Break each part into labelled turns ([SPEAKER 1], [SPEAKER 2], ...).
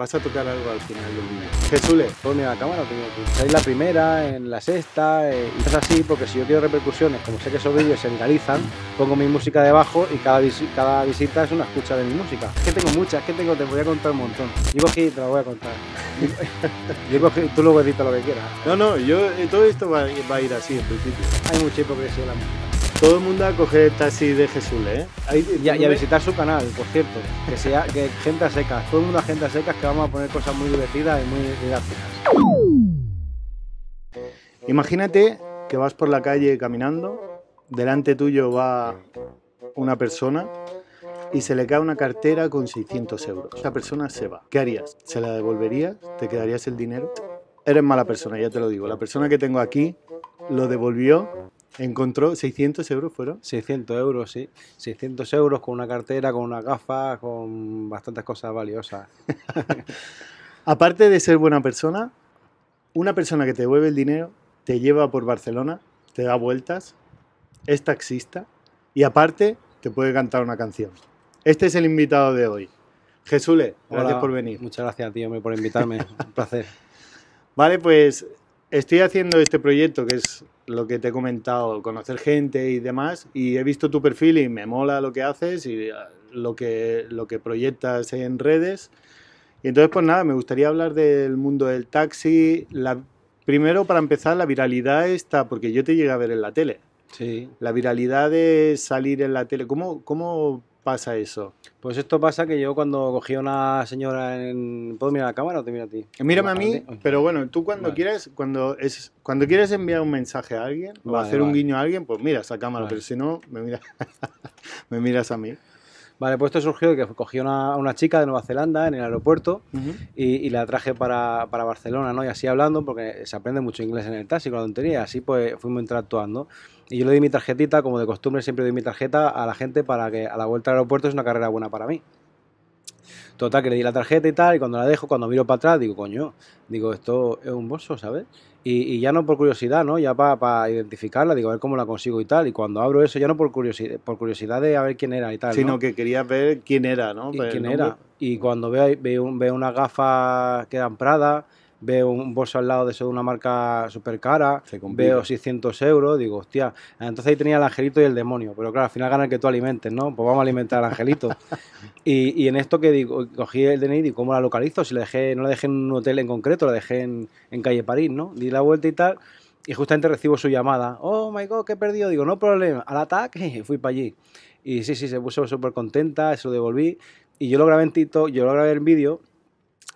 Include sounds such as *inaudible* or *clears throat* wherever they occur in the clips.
[SPEAKER 1] vas a tocar algo al final del día. le pone la cámara, tengo aquí. la
[SPEAKER 2] primera, en la sexta, eh, y es así, porque si yo quiero repercusiones, como sé que esos vídeos se viralizan, pongo mi música debajo y cada, visita es una escucha de mi música. Es que tengo muchas, es que tengo, te voy a contar un montón. digo que... te la voy a contar. *laughs* digo que... tú luego edita lo que quieras.
[SPEAKER 1] No, no, yo todo esto va, va a ir así en principio. Hay mucha hipocresía en la música. Todo el mundo a coger el taxi de Jesús,
[SPEAKER 2] ¿eh? y, a, visitar su canal, por cierto. Que sea gente seca. secas. Todo el mundo a gente seca secas que
[SPEAKER 1] vamos a poner cosas muy divertidas y muy graciosas. Imagínate que vas por la calle caminando, delante tuyo va una persona y se le cae una cartera con 600 euros. Esa persona se va. ¿Qué harías? ¿Se la devolverías? ¿Te quedarías el dinero? Eres mala persona, ya te lo digo. La persona que tengo aquí lo devolvió Encontró 600 euros, ¿fueron? 600 euros, sí.
[SPEAKER 2] 600 euros con una cartera, con una gafa, con bastantes cosas valiosas.
[SPEAKER 1] *laughs* Aparte de ser buena persona, una persona que te devuelve el dinero, te lleva por Barcelona, te da vueltas, es taxista y aparte te puede cantar una canción. Este es el invitado de hoy. Jesule, gracias por venir. Muchas gracias, tío, por invitarme. *laughs* Un placer. Vale, pues estoy haciendo este proyecto que es lo que te he comentado, conocer gente y demás. Y he visto tu perfil y me mola lo que haces y eh, lo que, lo que proyectas en redes. Y entonces, pues nada, me gustaría hablar del mundo del taxi. La, primero, para empezar, la viralidad está, porque yo te llegué a ver en la tele. Sí. La viralidad de salir en la tele. ¿Cómo, cómo pasa eso.
[SPEAKER 2] Pues esto pasa que yo cuando cogí a una señora en...
[SPEAKER 1] ¿Puedo mirar a la cámara o te mira a ti? Mírame a mí, pero bueno, tú cuando quieras, cuando es cuando quieres enviar un mensaje a alguien o hacer un guiño a alguien, pues miras a cámara, pero si no, me miras, *laughs* me miras a mí. Vale, pues esto surgió de que cogí a una, chica de Nueva Zelanda en el aeropuerto
[SPEAKER 2] y, la traje para, para, Barcelona, ¿no? Y así hablando, porque se aprende mucho inglés en el taxi con la tontería, así pues fuimos interactuando. Y yo le di mi tarjetita, como de costumbre siempre doy mi tarjeta a la gente para que a la vuelta al aeropuerto es una carrera buena para mí. Total, que le di la tarjeta y tal, y cuando la dejo, cuando miro para atrás, digo, coño, digo, esto es un bolso, ¿sabes? Y, y ya no por curiosidad, ¿no? Ya para identificarla, digo, a ver cómo la consigo y tal. Y cuando abro eso, ya no por curiosidad, por curiosidad de a ver quién era y tal. Sino que
[SPEAKER 1] quería ver quién era, ¿no? Y quién era.
[SPEAKER 2] Y cuando veo, veo, unas gafas que eran Prada, veo un bolso al lado de eso de una marca súper cara, veo 600 euros, digo, hostia, entonces ahí tenía el angelito y el demonio, pero claro, al final gana el que tú alimentes, ¿no? Pues vamos a alimentar al angelito. *laughs* y, y, en esto que digo, cogí el DNI y cómo la localizo, si dejé, no la dejé en un hotel en concreto, la dejé en, en calle París, ¿no? Di la vuelta y tal, y justamente recibo su llamada, oh my god, que he perdido, digo, no problema, al ataque, *laughs* y fui para allí. Y sí, sí, se puso súper contenta, se lo devolví, y yo lo grabé en Tito, yo lo grabé en vídeo,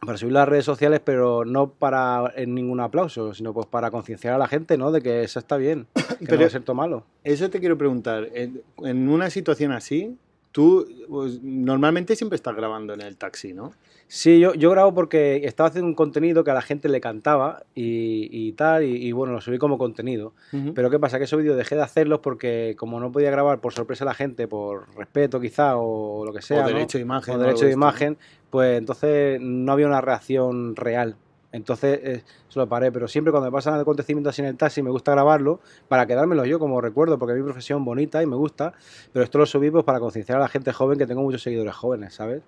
[SPEAKER 2] para subir las redes sociales, pero no para en ningún aplauso, sino pues para concienciar a la gente, ¿no?
[SPEAKER 1] De que eso está bien,
[SPEAKER 2] *coughs* que no es
[SPEAKER 1] malo. Eso te quiero preguntar. En, una situación así, tú pues, normalmente siempre estás grabando en el taxi, ¿no? Sí, yo, yo
[SPEAKER 2] grabo porque estaba haciendo un contenido que a la gente le cantaba y, tal, y, bueno, lo subí como contenido. Pero ¿qué pasa? Que esos vídeos dejé de hacerlos porque como no podía grabar por sorpresa a la gente, por respeto quizá o lo que sea. O derecho de imagen. derecho de imagen, pues entonces no había una reacción real. Entonces eh, se lo paré, pero siempre cuando me pasan acontecimientos así en el taxi me gusta grabarlo para quedármelo yo como recuerdo, porque es mi profesión bonita y me gusta, pero esto lo subí pues, para concienciar a la gente joven que tengo muchos seguidores jóvenes, ¿sabes?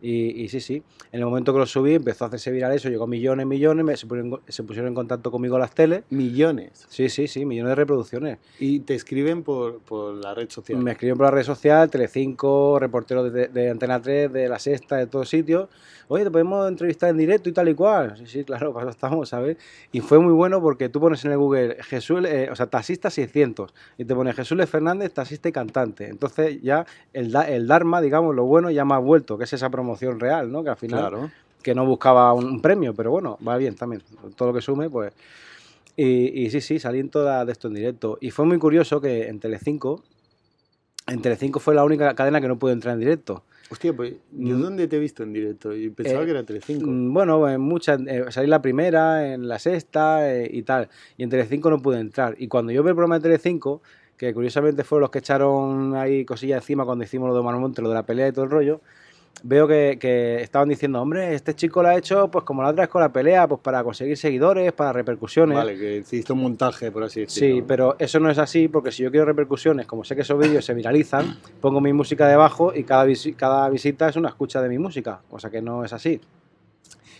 [SPEAKER 2] Y, sí, sí, en el momento que lo subí empezó a hacerse viral eso, llegó millones, millones, se, pusieron, en contacto conmigo las teles. ¿Millones? Sí, sí, sí, millones de reproducciones.
[SPEAKER 1] ¿Y te escriben por, por la red social? Me
[SPEAKER 2] escriben por la red social, Telecinco, reporteros de, Antena 3, de La Sexta, de todos sitios. Oye, te podemos entrevistar en directo y tal y cual. Sí, sí, claro, para *laughs* eso estamos, ¿sabes? Y fue muy bueno porque tú pones en el Google Jesús, eh, o sea, taxista 600, y te pones Jesús Fernández, taxista y cantante. Entonces ya el, el Dharma, digamos, lo bueno ya me ha vuelto, que es esa promoción emoción real, ¿no? Que al final, que no buscaba un premio, pero bueno, va bien también. Todo lo que sume, pues... Y, sí, sí, salí en toda de esto en directo. Y fue muy curioso que en Telecinco, en Telecinco fue la única cadena que no pude entrar en directo.
[SPEAKER 1] Hostia, pues, ¿yo mm. dónde te he visto en directo? Y pensaba eh, que era Telecinco.
[SPEAKER 2] Mm, bueno, pues, en muchas, eh, salí la primera, en la sexta eh, y tal. Y en Telecinco no pude entrar. Y cuando yo vi el programa de Telecinco, que curiosamente fueron los que echaron ahí cosillas encima cuando hicimos lo de Manuel Monte, lo de la pelea y todo el rollo, veo que, estaban diciendo, hombre, este chico lo ha hecho pues como la otra vez con la pelea, pues para conseguir seguidores, para repercusiones. Vale,
[SPEAKER 1] que hiciste un montaje, por así decirlo. Sí,
[SPEAKER 2] pero eso no es así porque si yo quiero repercusiones, como sé que esos vídeos se viralizan, *clears throat* pongo mi música debajo y cada, cada visita es una escucha de mi música, o sea que no es así.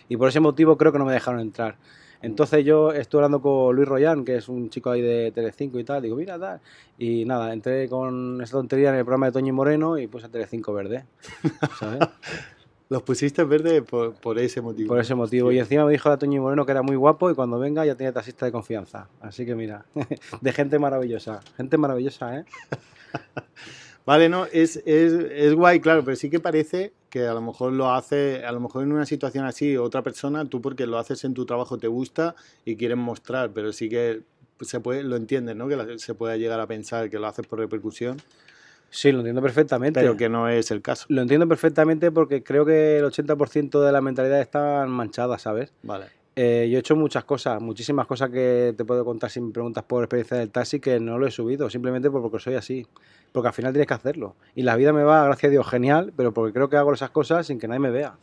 [SPEAKER 2] Y por ese motivo creo que no me dejaron entrar. Entonces yo estuve hablando con Luis Royán, que es un chico ahí de Telecinco y tal, digo, mira, tal. Y nada, entré con esa tontería en el programa de Toño y Moreno y puse a Telecinco verde, *laughs* Los pusiste verde por, ese
[SPEAKER 1] motivo. Por ese motivo. Y encima
[SPEAKER 2] me dijo la Toño Moreno que era muy guapo y cuando venga ya tiene taxista de confianza. Así que mira,
[SPEAKER 1] *laughs* de gente maravillosa. Gente maravillosa, ¿eh? *laughs* vale, no, es, es guay, claro, pero sí que parece que a lo mejor lo hace, a lo mejor en una situación así, otra persona, tú porque lo haces en tu trabajo te gusta y quieres mostrar, pero sí que se puede, lo entiendes, ¿no? Que se pueda llegar a pensar que lo haces por repercusión. Sí, lo entiendo perfectamente. Pero que no es el caso. Lo
[SPEAKER 2] entiendo perfectamente porque creo que el 80% de la mentalidad está manchada, ¿sabes? Vale. Eh, yo he hecho muchas cosas, muchísimas cosas que te puedo contar sin preguntas por experiencia del taxi que no lo he subido, simplemente porque soy así. Porque al final tienes que hacerlo. Y la vida me va, gracias a Dios, genial, pero porque creo que hago esas cosas sin que nadie me vea.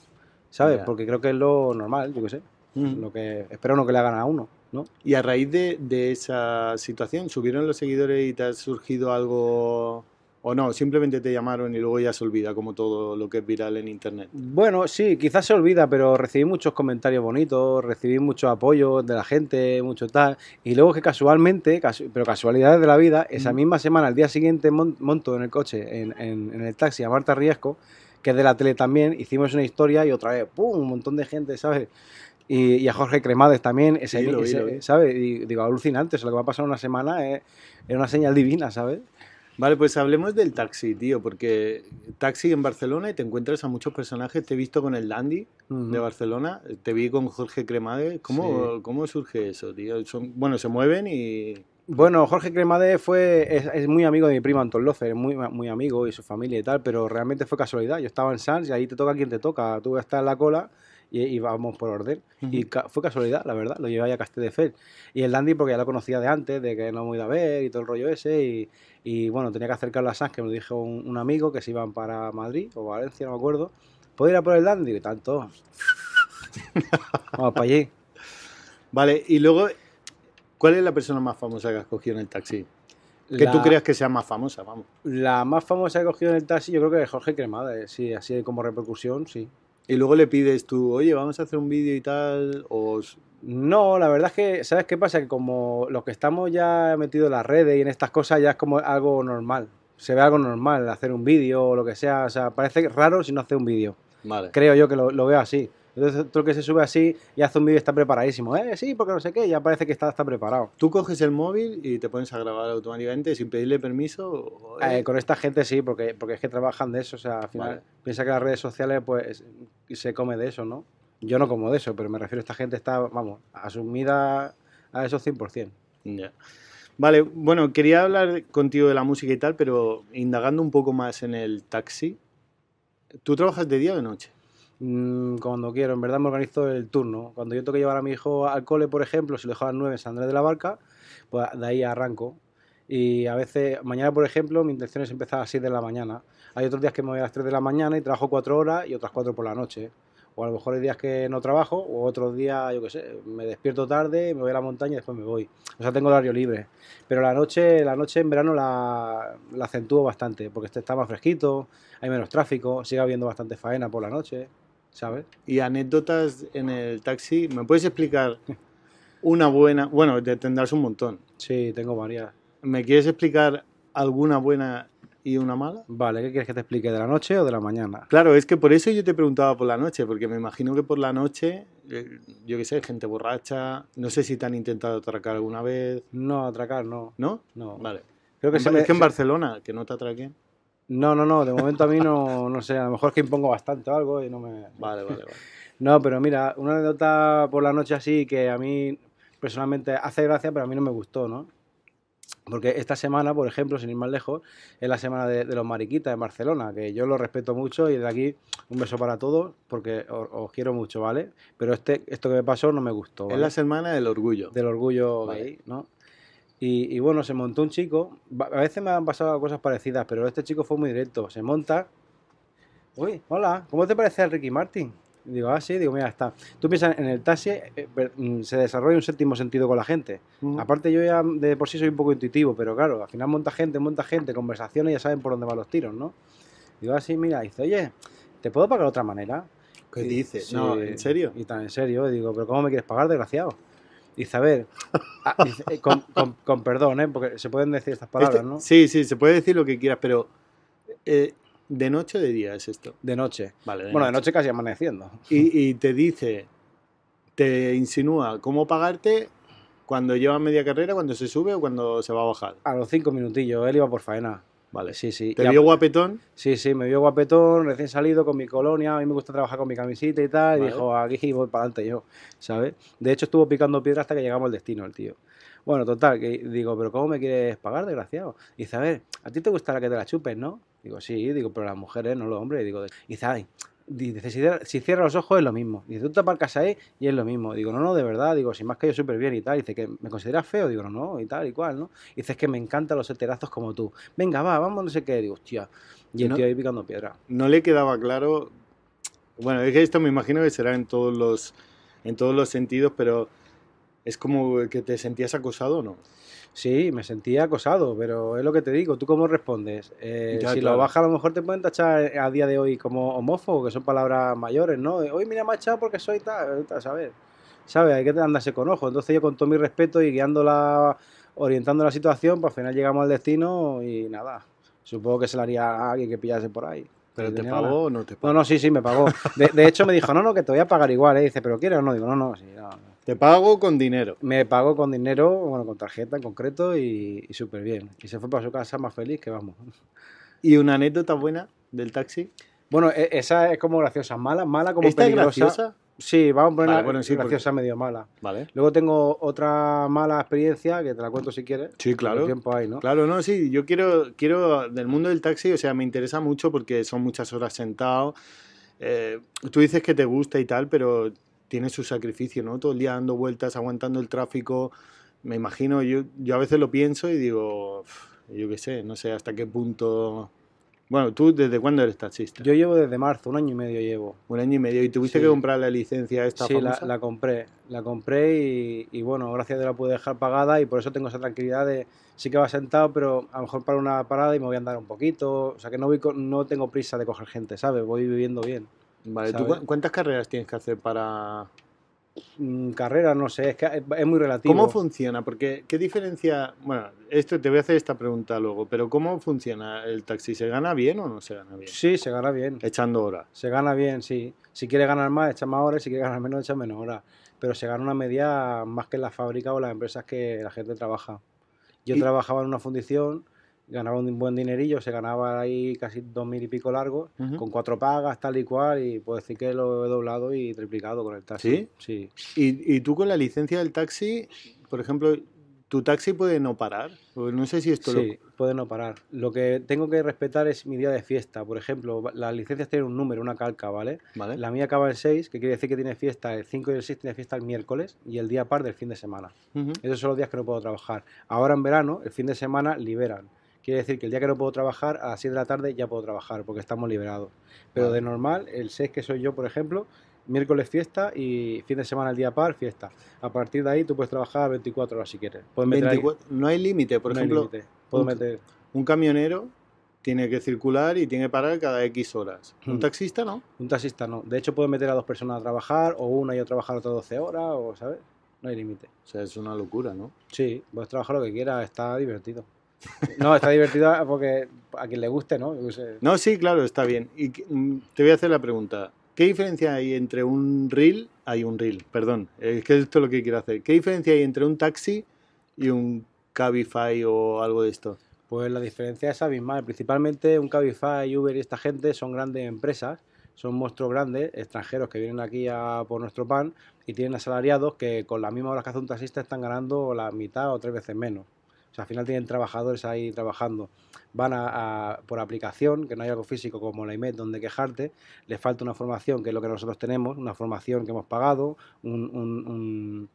[SPEAKER 2] ¿Sabes? Porque creo que es
[SPEAKER 1] lo normal, yo qué sé. Lo que espero no que le hagan a uno. ¿no? Y a raíz de, de esa situación, ¿subieron los seguidores y te ha surgido algo o no, simplemente te llamaron y luego ya se olvida, como todo lo que es viral en Internet.
[SPEAKER 2] Bueno, sí, quizás se olvida, pero recibí muchos comentarios bonitos, recibí mucho apoyo de la gente, mucho tal, y luego que casualmente, pero casualidades de la vida, esa mm. misma semana, al día siguiente, monto en el coche, en, el taxi a Marta Riesco, que es de la tele también, hicimos una historia y otra vez, ¡pum!, un montón de gente, ¿sabes? Y, a Jorge Cremades también, ese, ¿sabes? Y digo, alucinante, o lo que va a pasar una
[SPEAKER 1] semana es
[SPEAKER 2] una señal divina, ¿sabes?
[SPEAKER 1] Vale, pues hablemos del taxi, tío, porque taxi en Barcelona y te encuentras a muchos personajes. Te he visto con el Dandy de Barcelona, te vi con Jorge Cremade. ¿Cómo, ¿cómo surge eso, tío? Son, bueno, se mueven y...
[SPEAKER 2] Bueno, Jorge Cremade fue, es, muy amigo de mi primo Anton Lofer, muy, muy amigo y su familia y tal, pero realmente fue casualidad. Yo estaba en Sans y ahí te toca quien te toca. Tú estar en la cola y, íbamos por orden. Y fue casualidad, la verdad, lo llevaba a Castelldefels. Y el Dandy, porque ya lo conocía de antes, de que no me iba a ver y todo el rollo ese. Y, bueno, tenía que acercarlo a Sanz, que me lo dijo un, amigo que se iban para Madrid o Valencia, no me acuerdo. ¿Puedo ir a por el Dandy? tanto.
[SPEAKER 1] vamos para allí. Vale, y luego, ¿cuál es la persona más famosa que has cogido en el taxi? Que tú creas que sea más famosa, vamos.
[SPEAKER 2] La más famosa que he cogido en el taxi, yo creo que es Jorge cremada sí, así como repercusión, sí.
[SPEAKER 1] Y luego le pides tú, oye, vamos
[SPEAKER 2] a hacer un vídeo y tal, o... No, la verdad es que, ¿sabes qué pasa? Que como los que estamos ya metidos en las redes y en estas cosas ya es como algo normal. Se ve algo normal, hacer un vídeo o lo que sea. O sea, parece raro si no hace un vídeo. Vale. Creo yo que lo, lo veo así. Entonces otro que se sube así y hace un vídeo y está preparadísimo. Eh, sí, porque no sé qué, ya parece que está, está preparado. Tú coges el móvil y te pones a grabar
[SPEAKER 1] automáticamente sin pedirle permiso. Eh, eh.
[SPEAKER 2] con esta gente sí, porque, porque es que trabajan de eso. O sea, al final piensa que las redes sociales pues se come de eso, ¿no? Yo no
[SPEAKER 1] como de eso, pero me refiero a esta gente está, vamos, asumida a eso 100%. Ya. Vale, bueno, quería hablar contigo de la música y tal, pero indagando un poco más en el taxi, ¿tú trabajas de día o de noche? Mm, cuando quiero. En verdad me
[SPEAKER 2] organizo el turno. Cuando yo tengo que llevar a mi hijo al cole, por ejemplo, si lo dejo a las 9 en San Andrés de la Barca, pues de ahí arranco. Y a veces, mañana por ejemplo, mi intención es empezar a las 6 de la mañana. Hay otros días que me voy a las 3 de la mañana y trabajo 4 horas y otras 4 por la noche. O a lo mejor hay días que no trabajo, o otros días, yo qué sé, me despierto tarde, me voy a la montaña y después me voy. O sea, tengo horario libre. Pero la noche, la noche en verano la, la acentúo bastante, porque está más fresquito,
[SPEAKER 1] hay menos tráfico, sigue habiendo bastante faena por la noche. ¿sabes? Y anécdotas en el taxi, ¿me puedes explicar una buena? Bueno, tendrás un montón. Sí, tengo varias. ¿Me quieres explicar alguna buena y una mala? Vale, ¿qué quieres que te explique? ¿De la noche o de la mañana? Claro, es que por eso yo te preguntaba por la noche, porque me imagino que por la noche, eh, yo qué sé, gente borracha, no sé si te han intentado atracar alguna vez. No, atracar no. ¿No? No. Vale. Creo que, es que en Barcelona, que no te atraquen.
[SPEAKER 2] No, no, no, de momento a mí no, no sé, a lo mejor es que impongo bastante o algo y no me... Vale, vale, vale. No, pero mira, una anécdota por la noche así que a mí personalmente hace gracia, pero a mí no me gustó, ¿no? Porque esta semana, por ejemplo, sin ir más lejos, es la semana de, los mariquitas en Barcelona, que yo lo respeto mucho y de aquí un beso para todos, porque os, quiero mucho, ¿vale? Pero este, esto que me pasó no me gustó. Es la semana del orgullo. Del orgullo ahí, gay, ¿no? Y, bueno, se montó un chico. A veces me han pasado cosas parecidas, pero este chico fue muy directo. Se monta. Uy, hola, ¿cómo te parece el Ricky Martin? digo, ah, sí, digo, mira, está. Tú piensas, en el taxi eh, mm, se desarrolla un séptimo sentido con la gente. Mm. Aparte, yo ya de por sí soy un poco intuitivo, pero claro, al final monta gente, monta gente, conversaciones, ya saben por dónde van los tiros, ¿no? Digo, así, ah, mira, dice, oye, ¿te puedo pagar de otra manera?
[SPEAKER 1] ¿Qué dices? no, ¿en serio? Y
[SPEAKER 2] tan en serio, digo, ¿pero cómo me quieres pagar, desgraciado? Y eh, con, perdón, ¿eh? porque se pueden decir
[SPEAKER 1] estas palabras, este, ¿no? Sí, sí, se puede decir lo que quieras, pero eh, ¿de noche o de día es esto? De noche. Vale, bueno, de noche casi amaneciendo. Y, y, te dice, te insinúa cómo pagarte cuando lleva media carrera, cuando se sube o cuando se va a bajar. A los cinco minutillos, él iba por faena. Vale, sí, sí. ¿Te vio guapetón?
[SPEAKER 2] Sí, sí, me vio guapetón, recién salido con mi colonia, a mí me gusta trabajar con mi camisita y tal, y dijo, aquí voy para adelante yo, ¿sabes? De hecho, estuvo picando piedra hasta que llegamos al destino, el tío. Bueno, total, digo, pero ¿cómo me quieres pagar, desgraciado? dice, a ver, ¿a ti te gustará que te la chupes, no? Digo, sí, digo, pero las mujeres, no los hombres. digo, y dice, ay, si cierra, los ojos es lo mismo. Dice, tú te casa ahí y es lo mismo. Digo, no, no, de verdad. Digo, si más que yo súper bien y tal. Dice, que me consideras feo. Digo, no, y tal, y cual, ¿no? Dice, que me encantan los heterazos como tú. Venga, va, vamos, no sé qué. Digo, hostia. Y el tío ahí
[SPEAKER 1] picando piedra. No le quedaba claro. Bueno, es que esto me imagino que será en todos los, en todos los sentidos, pero ¿Es como que te sentías acosado no? Sí, me sentía acosado, pero es lo que te digo, ¿tú cómo respondes?
[SPEAKER 2] Eh, si lo bajas a lo mejor te pueden tachar a día de hoy como homófobo, que son palabras mayores, ¿no? Hoy mira, me porque soy tal, ¿sabes? ¿Sabes? Hay que andarse con ojo. Entonces yo con todo mi respeto y guiándola, orientando la situación, pues al final llegamos al destino y nada. Supongo que se la haría alguien que pillase por ahí. ¿Pero te pagó no te pagó? No, no, sí, sí, me pagó. De, hecho me dijo, no, no, que te voy a pagar igual. ¿eh? dice, ¿pero quieres o no? Digo, no, no, sí, no. no. Te pago con dinero. Me pago con dinero, bueno, con tarjeta en concreto y, súper bien. Y se fue para su casa más feliz que vamos. ¿Y una anécdota buena del taxi? Bueno, e, esa es como graciosa, mala, mala como ¿Esta Es graciosa? Sí, vamos a poner graciosa medio mala. Vale. Luego tengo otra mala experiencia que te la cuento si quieres. Sí, claro. tiempo hay,
[SPEAKER 1] ¿no? Claro, no, sí, yo quiero quiero del mundo del taxi, o sea, me interesa mucho porque son muchas horas sentado. Eh, tú dices que te gusta y tal, pero tiene su sacrificio, ¿no? Todo el día dando vueltas, aguantando el tráfico. Me imagino, yo, yo a veces lo pienso y digo, yo qué sé, no sé hasta qué punto... Bueno, ¿tú desde cuándo eres taxista? Yo llevo desde marzo, un año y medio llevo. Un año y medio. ¿Y tuviste que comprar la licencia esta? Sí, La,
[SPEAKER 2] compré. La compré y, bueno, gracias a Dios la pude dejar pagada y por eso tengo esa tranquilidad de sí que va sentado, pero a lo mejor para una parada y me voy a andar un poquito. O sea que no, voy, no tengo prisa de coger gente, ¿sabes? Voy viviendo bien. Vale,
[SPEAKER 1] cuántas carreras tienes que hacer para...?
[SPEAKER 2] Mm, carrera, no sé, es, que es muy relativo. ¿Cómo
[SPEAKER 1] funciona? Porque, ¿qué diferencia...? Bueno, esto te voy a hacer esta pregunta luego, pero ¿cómo funciona el taxi? ¿Se gana bien o no se gana bien? Sí, se gana bien. Echando horas. Se gana bien, sí. Si quiere ganar más, echa más horas, si quiere ganar menos,
[SPEAKER 2] echa menos horas. Pero se gana una media más que en las fábricas o las empresas que la gente trabaja. Yo trabajaba en una fundición ganaba un buen dinerillo, se ganaba ahí casi dos mil y
[SPEAKER 1] pico largos, con cuatro pagas, tal y cual, y puedo decir que lo he doblado y triplicado con el taxi. ¿Sí? Sí. ¿Y, y tú con la licencia del taxi, por ejemplo, tu taxi puede no parar? Pues no sé si esto sí, puede no parar. Lo que tengo que respetar es mi día de fiesta.
[SPEAKER 2] Por ejemplo, las licencias tienen un número, una calca, ¿vale? vale. La mía acaba el 6, que quiere decir que tiene fiesta el 5 y el 6 tiene fiesta el miércoles y el día par del fin de semana. Esos son los días que no puedo trabajar. Ahora en verano, el fin de semana liberan. Quiere decir que el día que no puedo trabajar, a las 7 de la tarde ya puedo trabajar porque estamos liberados. Pero de normal, el 6 que soy yo, por ejemplo, miércoles fiesta y fin de semana el día par, fiesta. A partir de ahí tú puedes trabajar 24 horas si quieres.
[SPEAKER 1] No hay límite, por ejemplo. Puedo un, meter. Un camionero tiene que circular y tiene que parar cada X horas. ¿Un hmm.
[SPEAKER 2] taxista no? Un taxista no. De hecho, puedes meter a dos personas a trabajar o una y a trabajar otras 12 horas, o, ¿sabes? No hay límite. O sea, es una locura, ¿no? Sí, puedes trabajar lo que
[SPEAKER 1] quieras, está divertido. No, está divertida porque
[SPEAKER 2] a quien le guste, ¿no?
[SPEAKER 1] No, sí, claro, está bien. Y mm, te voy a hacer la pregunta. ¿Qué diferencia hay entre un reel, hay un reel, perdón, es que esto es lo que quiero hacer. ¿Qué diferencia hay entre un taxi y un Cabify o algo de esto? Pues la diferencia es abismal. Principalmente un Cabify, Uber y
[SPEAKER 2] esta gente son grandes empresas, son monstruos grandes, extranjeros que vienen aquí a por nuestro pan y tienen asalariados que con las mismas horas que hace un taxista están ganando la mitad o tres veces menos. O sea, al final tienen trabajadores ahí trabajando. Van por aplicación, que no hay algo físico como la IMED donde quejarte. Les falta una formación, que es lo que nosotros tenemos, una formación que hemos pagado, un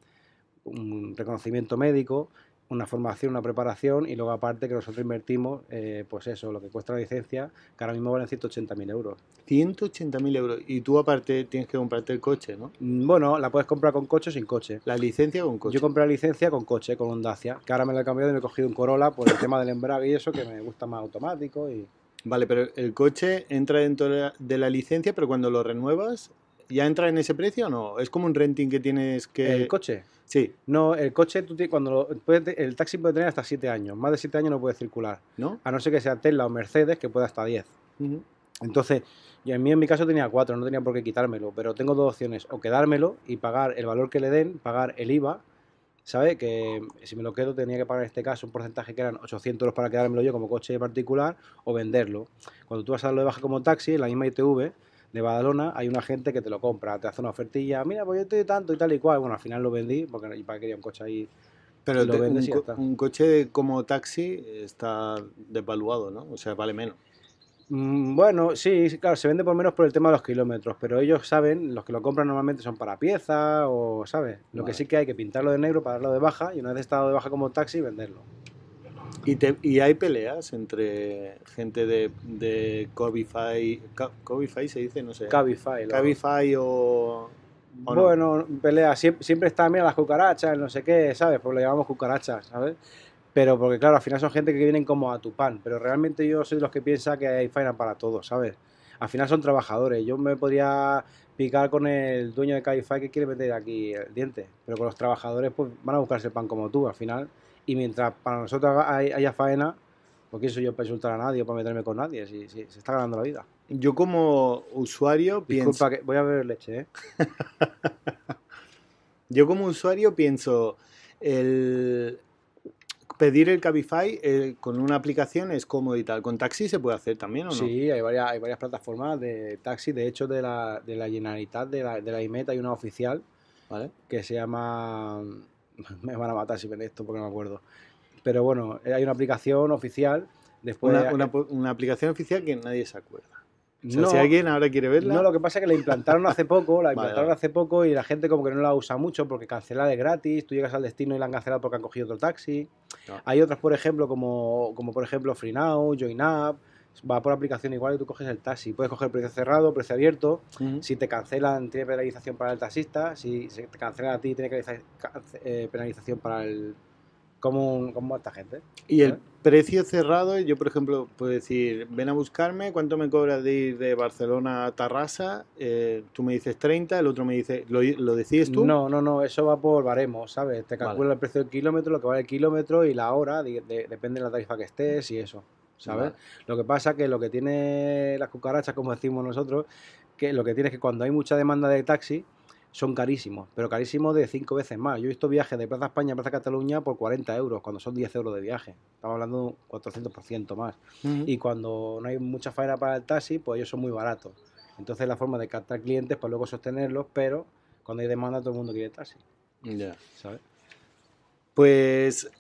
[SPEAKER 2] reconocimiento médico una formación, una preparación y luego aparte que nosotros invertimos, eh, pues eso, lo que cuesta la licencia, que ahora mismo valen 180.000 euros. 180.000 euros. Y tú aparte tienes que comprarte el coche, ¿no? Mm, bueno, la puedes comprar con coche o sin coche. ¿La licencia con coche? Yo compré la licencia con coche, con un que ahora me la he cambiado y me he cogido un Corolla por el tema del
[SPEAKER 1] embrague y eso, que me gusta más automático y... Vale, pero el coche entra dentro de la licencia, pero cuando lo renuevas, ¿Ya entra en ese precio o no? ¿Es como un renting que tienes que...? ¿El coche? Sí. No, el coche, cuando el taxi puede tener
[SPEAKER 2] hasta 7 años. Más de 7 años no puede circular. ¿No? A no ser que sea Tesla o Mercedes, que puede hasta 10. Entonces, yo en mí en mi caso tenía 4, no tenía por qué quitármelo, pero tengo dos opciones, o quedármelo y pagar el valor que le den, pagar el IVA, ¿sabes? Que si me lo quedo tenía que pagar en este caso un porcentaje que eran 800 euros para quedármelo yo como coche particular o venderlo. Cuando tú vas a darlo de baja como taxi, la misma ITV, de Badalona, hay una gente que te lo compra, te hace una ofertilla, mira, pues yo te doy tanto y tal y cual. Bueno, al final lo vendí, porque para quería un coche ahí. Pero lo un,
[SPEAKER 1] coche como taxi está desvaluado, ¿no? O sea, vale menos.
[SPEAKER 2] Mm, bueno, sí, claro, se vende por menos por el tema de los kilómetros, pero ellos saben, los que lo compran normalmente son para piezas o, ¿sabes? Lo que sí que hay que pintarlo de negro para darlo de baja y una vez estado de baja como taxi, venderlo.
[SPEAKER 1] Y, y, hay peleas entre gente de, de Cobify, Cobify se dice, no sé. Cabify. Cabify o... o bueno,
[SPEAKER 2] peleas. pelea, siempre, siempre está, mira, las cucarachas, no sé qué, ¿sabes? Pues le llamamos cucarachas, ¿sabes? Pero porque claro, al final son gente que vienen como a tu pan, pero realmente yo soy de los que piensa que hay faena para todos, ¿sabes? Al final son trabajadores, yo me podría picar con el dueño de Cabify que quiere meter aquí el diente, pero con los trabajadores pues van a buscarse pan como tú, al final y mientras para nosotros haya faena, porque eso yo para insultar a nadie o para meterme con nadie, se está ganando la
[SPEAKER 1] vida. Yo como usuario pienso... Disculpa, que voy a ver leche, ¿eh? *laughs* yo como usuario pienso, el pedir el Cabify eh, con una aplicación es cómodo y tal. ¿Con taxi se puede hacer también o no? Sí, hay
[SPEAKER 2] varias, plataformas de taxi. De hecho, de la, de Generalitat, de la, de la IMET, hay una oficial ¿vale? que se llama *laughs* me van a matar si ven esto porque no me acuerdo. Pero bueno, eh, hay una aplicación oficial. Después una, aplicación oficial que nadie se acuerda. si alguien
[SPEAKER 1] ahora quiere verla. No, lo
[SPEAKER 2] que pasa es que la implantaron hace poco, la *laughs* implantaron hace poco y la gente como que no la usa mucho porque cancelar es gratis, tú llegas al destino y la han cancelado porque han cogido otro taxi. Hay otras, por ejemplo, como, como por ejemplo FreeNow, JoinUp, va por aplicación igual y tú coges el taxi. Puedes coger precio cerrado, precio abierto. Si te cancelan, tiene penalización para el taxista. Si te cancelan a ti, tiene eh, penalización para el. Como, como esta gente.
[SPEAKER 1] Y el precio cerrado, yo por ejemplo puedo decir, ven a buscarme, ¿cuánto me cobras de ir de Barcelona a Tarrasa? Eh, tú me dices 30, el otro me dice, ¿lo, ¿lo, decides tú? No, no, no, eso va por baremo, ¿sabes? Te calcula el precio del kilómetro, lo que vale el kilómetro y la
[SPEAKER 2] hora, depende de la tarifa que estés y eso. Lo que pasa que lo que tiene las cucarachas, como decimos nosotros, que lo que tiene es que cuando hay mucha demanda de taxi, son carísimos, pero carísimos de cinco veces más. Yo he visto viajes de Plaza España a Plaza Cataluña por 40 euros, cuando son 10 euros de viaje. Estamos hablando de un 400% más. Y cuando no hay mucha faena para el taxi, pues ellos son muy baratos. Entonces la forma de captar clientes, pues luego sostenerlos, pero cuando hay demanda
[SPEAKER 1] todo el mundo quiere taxi. Ya. ¿Sabes? Pues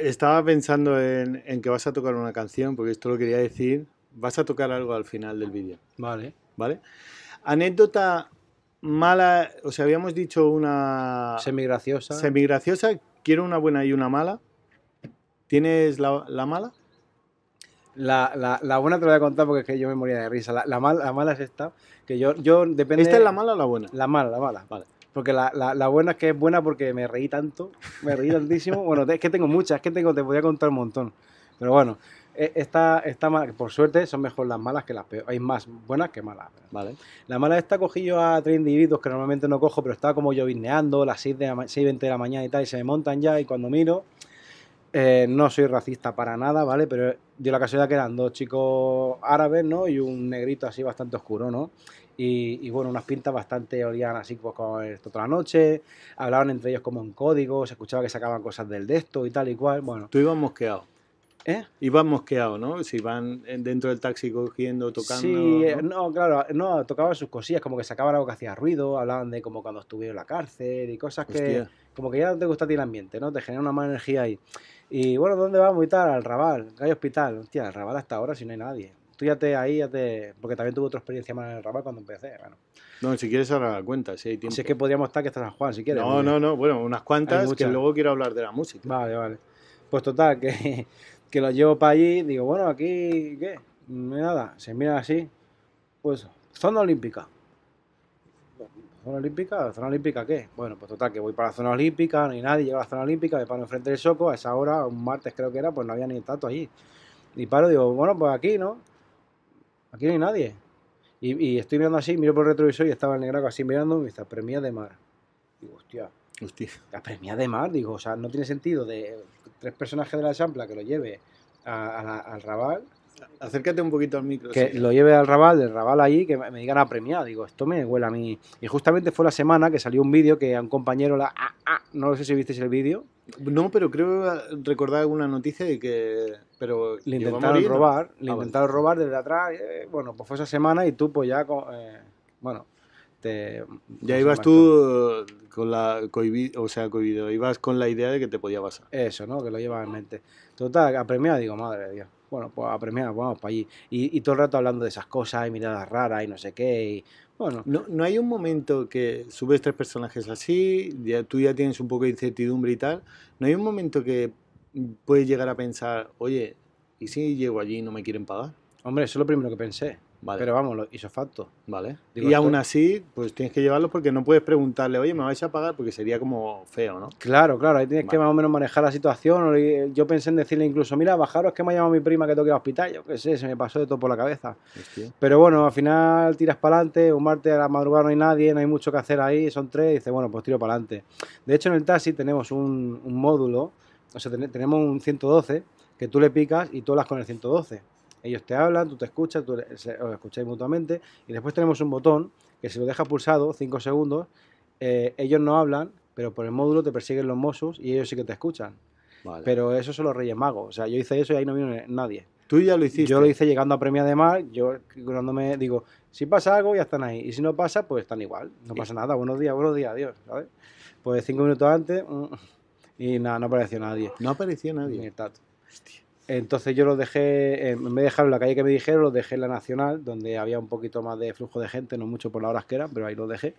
[SPEAKER 1] estaba pensando en, que vas a tocar una canción, porque esto lo quería decir. Vas a tocar algo al final del vídeo. Vale. Vale. Anécdota mala, o sea, habíamos dicho una... Semigraciosa. Semigraciosa, quiero una buena y una mala. ¿Tienes la, la mala? La, buena te la voy a contar porque es que yo me moría
[SPEAKER 2] de risa. La, la mala es esta, que yo, yo depende... ¿Esta es la mala o la buena? La mala, la mala. Vale. Porque la, buena es que es buena porque me reí tanto, me reí tantísimo. Bueno, es que tengo muchas, es que tengo, te podría contar un montón. Pero bueno, eh, esta, esta mala, por suerte son mejor las malas que las peores. Hay más buenas que malas. Vale. La mala esta cogí yo a tres individuos que normalmente no cojo, pero estaba como yo las 6 de 20 de la mañana y tal, y se me montan ya. Y cuando miro, eh, no soy racista para nada, ¿vale? Pero yo la casualidad que eran dos chicos árabes, ¿no? Y un negrito así bastante oscuro, ¿no? Y, bueno, unas pintas bastante olían así pues con esto toda la noche, hablaban entre ellos como en código, se escuchaba que sacaban cosas del de esto y tal y cual, bueno. Tú
[SPEAKER 1] ibas mosqueado. ¿Eh? Ibas mosqueado, ¿no? Si van dentro del taxi cogiendo, tocando. Sí, eh,
[SPEAKER 2] ¿no? claro, no, tocaban sus cosillas, como que sacaban algo que hacía ruido, hablaban de como cuando estuvieron en la cárcel y cosas que. Como que ya no te gusta a ti el ambiente, ¿no? Te genera una mala energía ahí. Y bueno, ¿dónde vamos y tal? Al Raval, calle Hospital. Hostia, al Raval hasta ahora si no hay nadie tú ya te ahí, ya te... Porque también tuve otra experiencia más en el ramal cuando empecé, bueno.
[SPEAKER 1] No, si quieres ahora la cuenta, si hay tiempo. Si es que podríamos estar que estás San Juan, si quieres. No, no, no, bueno, unas cuantas que luego quiero hablar de la música. Vale, vale. Pues
[SPEAKER 2] total, que, *laughs* que lo llevo para allí, digo, bueno, aquí, ¿qué? Nada, se mira así, pues, zona olímpica. ¿Zona olímpica? ¿Zona olímpica qué? Bueno, pues total, que voy para la zona olímpica, no nadie, llega a la zona olímpica, me paro enfrente del Soco, a esa hora, un martes creo que era, pues no había ni tanto allí. Y paro, digo, bueno, pues aquí, ¿no? Aquí no hay nadie. Y, estoy mirando así, miro por el retrovisor y estaba el negraco así mirando y está premia de mar. Digo, hostia. Hostia. La premia de mar, digo, o sea, no tiene sentido de tres personajes de la champla que lo lleve al rabal acércate un poquito al micro. Que lo lleve al rabal, del rabal allí, que me digan a ah, Digo, esto me huele a mí. Y justamente fue la semana que salió un vídeo que a un compañero, la,
[SPEAKER 1] ah, ah no sé si visteis el vídeo. No, pero creo recordar alguna noticia de que. Pero le intentaron robar, le ah, intentaron robar desde atrás. Eh, bueno, pues fue esa
[SPEAKER 2] semana y tú, pues ya. Eh, bueno.
[SPEAKER 1] Te, ya ibas tú con la o sea, cohibido, ibas con la idea de que te podía pasar. Eso, ¿no? Que lo llevas en mente.
[SPEAKER 2] Total, a digo, madre de Dios bueno, pues a premiar, vamos pues, para allí. Y, todo el rato hablando de esas
[SPEAKER 1] cosas y miradas raras y no sé qué. bueno. No, no hay un momento que subes tres personajes así, ya, tú ya tienes un poco de incertidumbre y tal. No hay un momento que puedes llegar a pensar, oye, ¿y si llego allí y no me quieren pagar? Hombre, eso es lo primero que pensé. Pero vamos, los isofactos. Vale. y aún así, pues tienes que llevarlos porque no puedes preguntarle, oye, ¿me vais a pagar? Porque sería como feo, ¿no?
[SPEAKER 2] Claro, claro, ahí tienes que más o menos manejar la situación. Yo pensé en decirle incluso, mira, bajaros que me ha llamado mi prima que tengo que ir al hospital. Yo qué sé, se me pasó de todo por la cabeza. Pero bueno, al final tiras para adelante, un martes a la madrugada no hay nadie, no hay mucho que hacer ahí, son tres, y dices, bueno, pues tiro para adelante. De hecho, en el taxi tenemos un, módulo, o sea, tenemos un 112 que tú le picas y tú las con el 112. Ellos te hablan, tú te escuchas, tú os escucháis mutuamente y después tenemos un botón que si lo dejas pulsado 5 segundos, eh, ellos no hablan, pero por el módulo te persiguen los mozos y ellos sí que te escuchan. Vale. Pero eso son los Reyes Magos. O sea, yo hice eso y ahí no vino nadie. Tú ya lo hiciste. Yo lo hice llegando a Premia de Mar, yo curándome, digo, si pasa algo ya están ahí. Y si no pasa, pues están igual. No pasa nada. Buenos días, buenos días, adiós. ¿sabes? Pues cinco minutos antes mm, y nada, no apareció nadie. No apareció nadie. Ni el tato. Entonces yo lo dejé, en vez la calle que me dijeron, lo dejé en la Nacional, donde había un poquito más de flujo de gente, no mucho por las horas que eran, pero ahí lo dejé.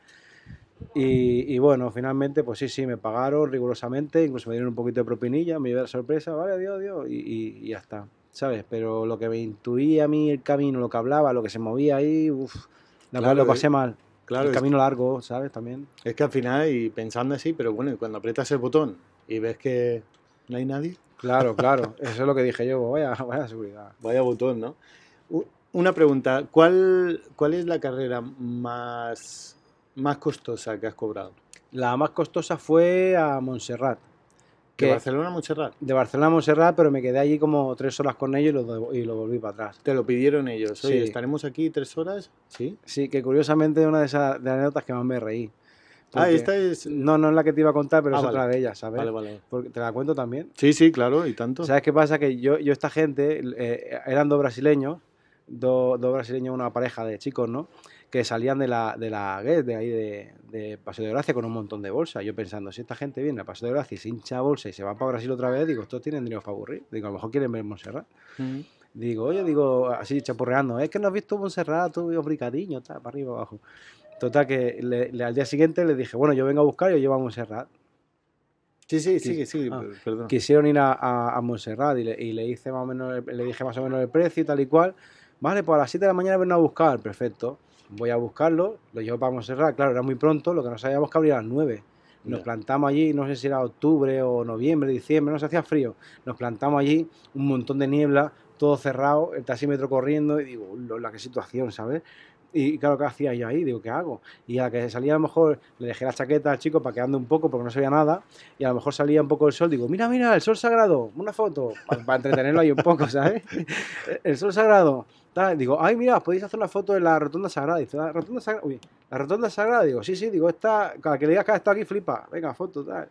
[SPEAKER 2] Y, bueno, finalmente, pues sí, sí, me pagaron rigurosamente, incluso me dieron un poquito de propinilla, me llevé la sorpresa, vale, adiós, adiós, y, ya está, ¿sabes? Pero lo que me intuía a mí el camino, lo que hablaba, lo que se movía ahí, uff,
[SPEAKER 1] la claro, lo pasé eh, mal. Claro, el camino
[SPEAKER 2] largo, ¿sabes? También.
[SPEAKER 1] Es que al final, y pensando así, pero bueno, cuando aprietas el botón y ves que no hay nadie, Claro, claro. Eso es lo que dije yo. Pues vaya, vaya seguridad. Vaya botón, ¿no? Una pregunta. ¿Cuál, cuál es la carrera más, más costosa que has cobrado? La más costosa fue a Montserrat. ¿De Barcelona a Montserrat? De Barcelona a
[SPEAKER 2] Montserrat, pero me quedé allí como tres horas con ellos y lo, volví para atrás. Te
[SPEAKER 1] lo pidieron ellos. sí. ¿estaremos aquí tres horas?
[SPEAKER 2] Sí. Sí, que curiosamente una de esas anécdotas que más me reí. Ah, es. No, no es la que te iba a contar, pero ah, es otra de ellas, ¿sabes? Vale, vale. Porque te la cuento también.
[SPEAKER 1] Sí, sí, claro, y tanto. ¿Sabes
[SPEAKER 2] qué pasa? Que yo, yo esta gente, eh, eran dos brasileños, dos, brasileños, una pareja de chicos, ¿no? que salían de la, de la de ahí de, de, Paseo de Gracia con un montón de bolsas. Yo pensando, si esta gente viene a Paseo de Gracia y se hincha bolsa y se va para Brasil otra vez, digo, estos tienen dinero para aburrir. Digo, a lo mejor quieren ver Montserrat. Mm. Digo, oye, digo, así chapurreando, es que no has visto Montserrat, tú, Bricadillo, está, para arriba, abajo. Total, que al día siguiente le dije, bueno, yo vengo a buscar y yo llevo a Montserrat. Sí, sí, sí, sí, ah, perdón. Quisieron ir a, a, Montserrat y le, hice más o menos, le dije más o menos el precio y tal y cual. Vale, pues a las 7 de la mañana vengo a buscar, perfecto. Voy a buscarlo, lo llevo para Montserrat, claro, era muy pronto, lo que nos habíamos que abría a las 9. Nos plantamos allí, no sé si era octubre o noviembre, diciembre, no se hacía frío. Nos plantamos allí, un montón de niebla, todo cerrado, el taxímetro corriendo y digo, la qué situación, ¿sabes? y claro, ¿qué hacía yo ahí? Digo, ¿qué hago? Y a la que salía a lo mejor, le dejé la chaqueta al chico para que ande un poco porque no sabía nada, y a lo mejor salía un poco el sol, digo, mira, mira, el sol sagrado, una foto, para, entretenerlo ahí un poco, *laughs* ¿sabes? El sol sagrado. Digo, ay, mira, podéis hacer una foto de la rotonda sagrada. Dice, la rotonda sagrada, uy, la rotonda sagrada, digo, sí, sí, digo, está cada que le digas que está aquí, flipa, venga, foto, tal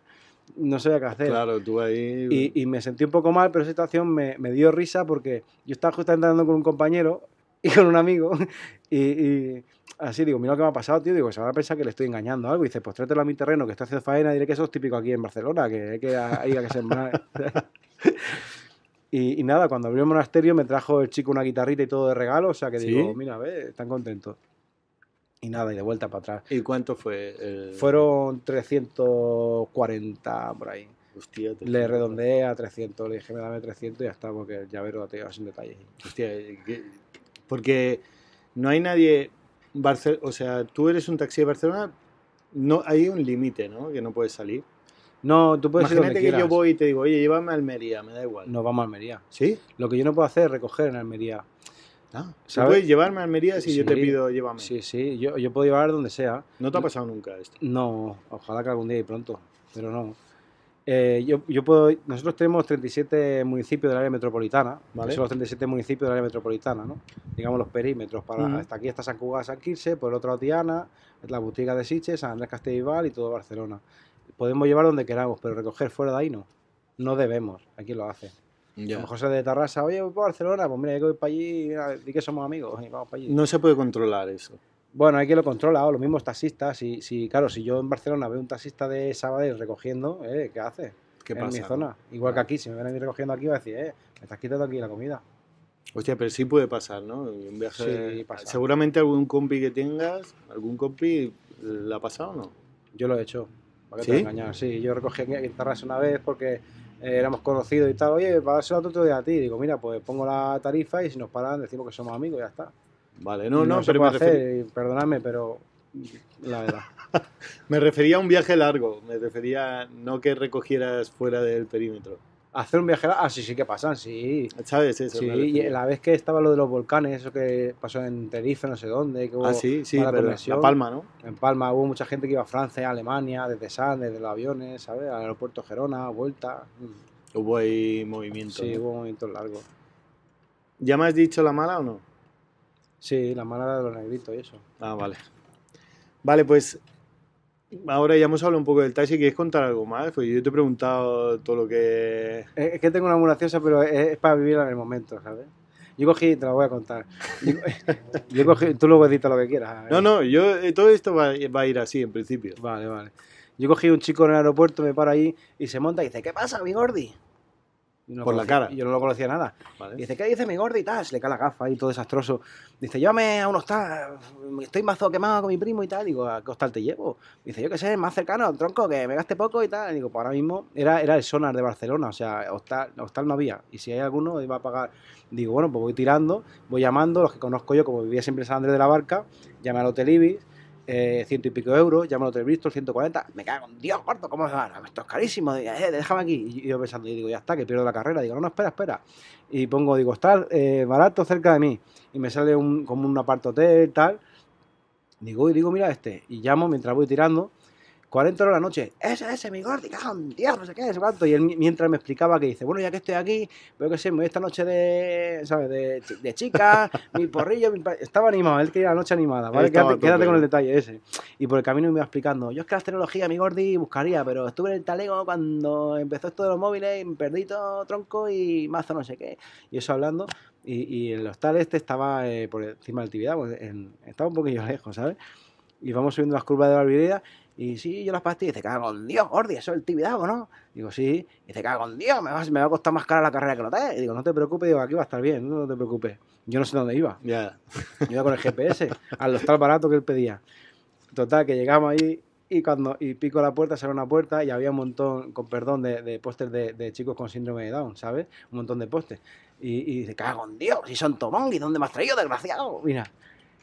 [SPEAKER 2] no sabía qué hacer. Claro, tú ahí. Y, y, me sentí un poco mal, pero esa situación me, me, dio risa porque yo estaba justamente andando con un compañero y con un amigo. *laughs* Y, así digo, mira lo que me ha pasado, tío. Digo, se van a pensar que le estoy engañando algo. dice, pues trátelo a mi terreno, que está haciendo faena. diré que eso es típico aquí en Barcelona, que hay que, hay que *laughs* y, nada, cuando abrió el monasterio me trajo el chico una guitarrita y todo de regalo. O sea que digo, mira, ve, están contentos. Y nada, y de vuelta para atrás.
[SPEAKER 1] ¿Y cuánto fue?
[SPEAKER 2] Fueron 340 por ahí. le redondeé a 300, le dije, me dame 300 y ya está, porque el llavero lo tengo sin detalles.
[SPEAKER 1] Hostia, ¿qué? Porque no hay nadie, o sea, tú eres un taxi de Barcelona, no hay un límite, ¿no? Que no puedes salir. No, tú puedes Imagínate ir que yo voy y te digo, oye, llévame a Almería, me da igual.
[SPEAKER 2] No, vamos a Almería. ¿Sí? Lo que yo no puedo hacer es recoger en Almería. Ah, puedes llevarme a Almería si yo te pido llévame? Sí, sí, yo, yo puedo llevar donde sea. ¿No te ha pasado nunca esto? No, ojalá que algún día y pronto, pero no. Eh, yo, yo, puedo, nosotros tenemos 37 municipios del área metropolitana, son los 37 municipios del área metropolitana, ¿no? digamos los perímetros. Para, Hasta aquí está San Cugat, San Quirce, por el otro lado Tiana, la Butiga de Siche, San Andrés Castellbal y todo Barcelona. Podemos llevar donde queramos, pero recoger fuera de ahí no. No debemos, aquí lo hace. José de Tarrasa, oye, voy para Barcelona, pues mira, yo voy para allí, mira, di que somos amigos No se
[SPEAKER 1] puede controlar eso.
[SPEAKER 2] Bueno, hay que lo controla, lo mismo mismos taxistas. Si, si, claro, si yo en Barcelona veo un taxista de Sabadell recogiendo, ¿eh? ¿qué hace? ¿Qué en pasa, mi zona. Igual que aquí, si me ven a mí recogiendo aquí, va a decir, eh, me estás quitando aquí la comida.
[SPEAKER 1] Hostia, pero sí puede pasar, ¿no? Un viaje. Seguramente algún compi que tengas, algún compi, ¿la ha pasado o no? Yo lo he hecho. ¿Para que Te engañar? Sí, yo recogí aquí guitarras una vez porque eh, éramos conocidos y tal, oye,
[SPEAKER 2] para hacer otro día a ti. Digo, mira, pues pongo la tarifa y si nos paran decimos que somos amigos y ya está.
[SPEAKER 1] Vale, no, no, pero
[SPEAKER 2] perdóname, pero
[SPEAKER 1] la verdad. *laughs* me refería a un viaje largo, me refería no que recogieras fuera del perímetro.
[SPEAKER 2] Hacer un viaje largo, ah, sí, sí que pasan, sí. ¿Sabes eso? Sí, la vez que estaba lo de los volcanes, eso que pasó en Tenerife, no sé dónde, que hubo ah, sí, sí, Palma, ¿no? En Palma hubo mucha gente que iba a Francia, a Alemania, desde San, desde los aviones, ¿sabes? Al aeropuerto Gerona, vuelta.
[SPEAKER 1] Hubo ahí movimiento.
[SPEAKER 2] Sí, hubo movimientos largos.
[SPEAKER 1] ¿Ya me has dicho la mala o no? Sí, la manada de los negritos y eso. Ah, vale. Vale, pues ahora ya hemos hablado un poco del taxi. ¿Quieres contar algo más? Pues yo te he preguntado todo lo que. Es que tengo una ambulancia
[SPEAKER 2] pero es, para vivir en el momento, ¿sabes? Yo cogí, te la voy a contar. *laughs* cogí, tú luego lo que quieras.
[SPEAKER 1] No, no, yo eh, todo esto va, a ir así en principio. Vale, vale.
[SPEAKER 2] Yo cogí un chico en el aeropuerto, me paro ahí y se monta y dice, ¿qué pasa, mi gordi? por la cara. Yo no lo conocía nada. dice, ¿qué dice mi gordo y tal? Se le cae la gafa y todo desastroso. Dice, llévame a un hostal estoy mazo quemado con mi primo y tal. Digo, ¿a qué hostal te llevo? Dice, yo que sé, más cercano, al tronco, que me gaste poco y tal. Y digo, pues ahora mismo era, era el sonar de Barcelona, o sea, hostal, no había. Y si hay alguno, iba a pagar. Digo, bueno, pues voy tirando, voy llamando, los que conozco yo, como vivía siempre San Andrés de la Barca, llamé al Hotel Ibis eh, ciento y pico de euros, llámalo 3 visto, 140, me cago en Dios, corto, ¿cómo es va? Esto es carísimo, eh, déjame aquí. Y yo pensando, y digo, ya está, que pierdo la carrera, digo, no, no, espera, espera. Y pongo, digo, está eh, barato cerca de mí, y me sale un, como un apart hotel, tal. Digo, y digo, mira este, y llamo mientras voy tirando, 40 horas la noche, ese, ese, mi gordi, cajón, Dios, no sé qué, es cuánto. Y él mientras me explicaba que dice, bueno, ya que estoy aquí, veo que sé, me voy esta noche de, ¿sabes? De, chicas, *laughs* mi porrillo, estaba animado, él quería la noche animada, ¿vale? Quédate, con el detalle ese. Y por el camino me iba explicando, yo es que la tecnologías, mi gordi, buscaría, pero estuve en el talego cuando empezó esto de los móviles, y me perdí todo tronco y mazo no sé qué. Y eso hablando, y, y el hostal este estaba eh, por encima de la actividad, pues, estaba un poquillo *laughs* lejos, ¿sabes? Y vamos subiendo las curvas de la y sí, yo las pasé y dice, cago en Dios, Gordi, eso es el tibidabo, ¿no? Digo, sí, y dice, cago en Dios, me va, a costar más cara la carrera que lo te. Y digo, no te preocupes, digo, aquí va a estar bien, no, te preocupes. Yo no sé dónde iba. Ya. Yo iba con el GPS, al hostal barato que él pedía. Total, que llegamos ahí y cuando y pico la puerta, sale una puerta y había un montón, con perdón, de, de de, chicos con síndrome de Down, ¿sabes? Un montón de pósteres. Y, dice, cago Dios, si son tomón, ¿y dónde me has traído, desgraciado? Mira,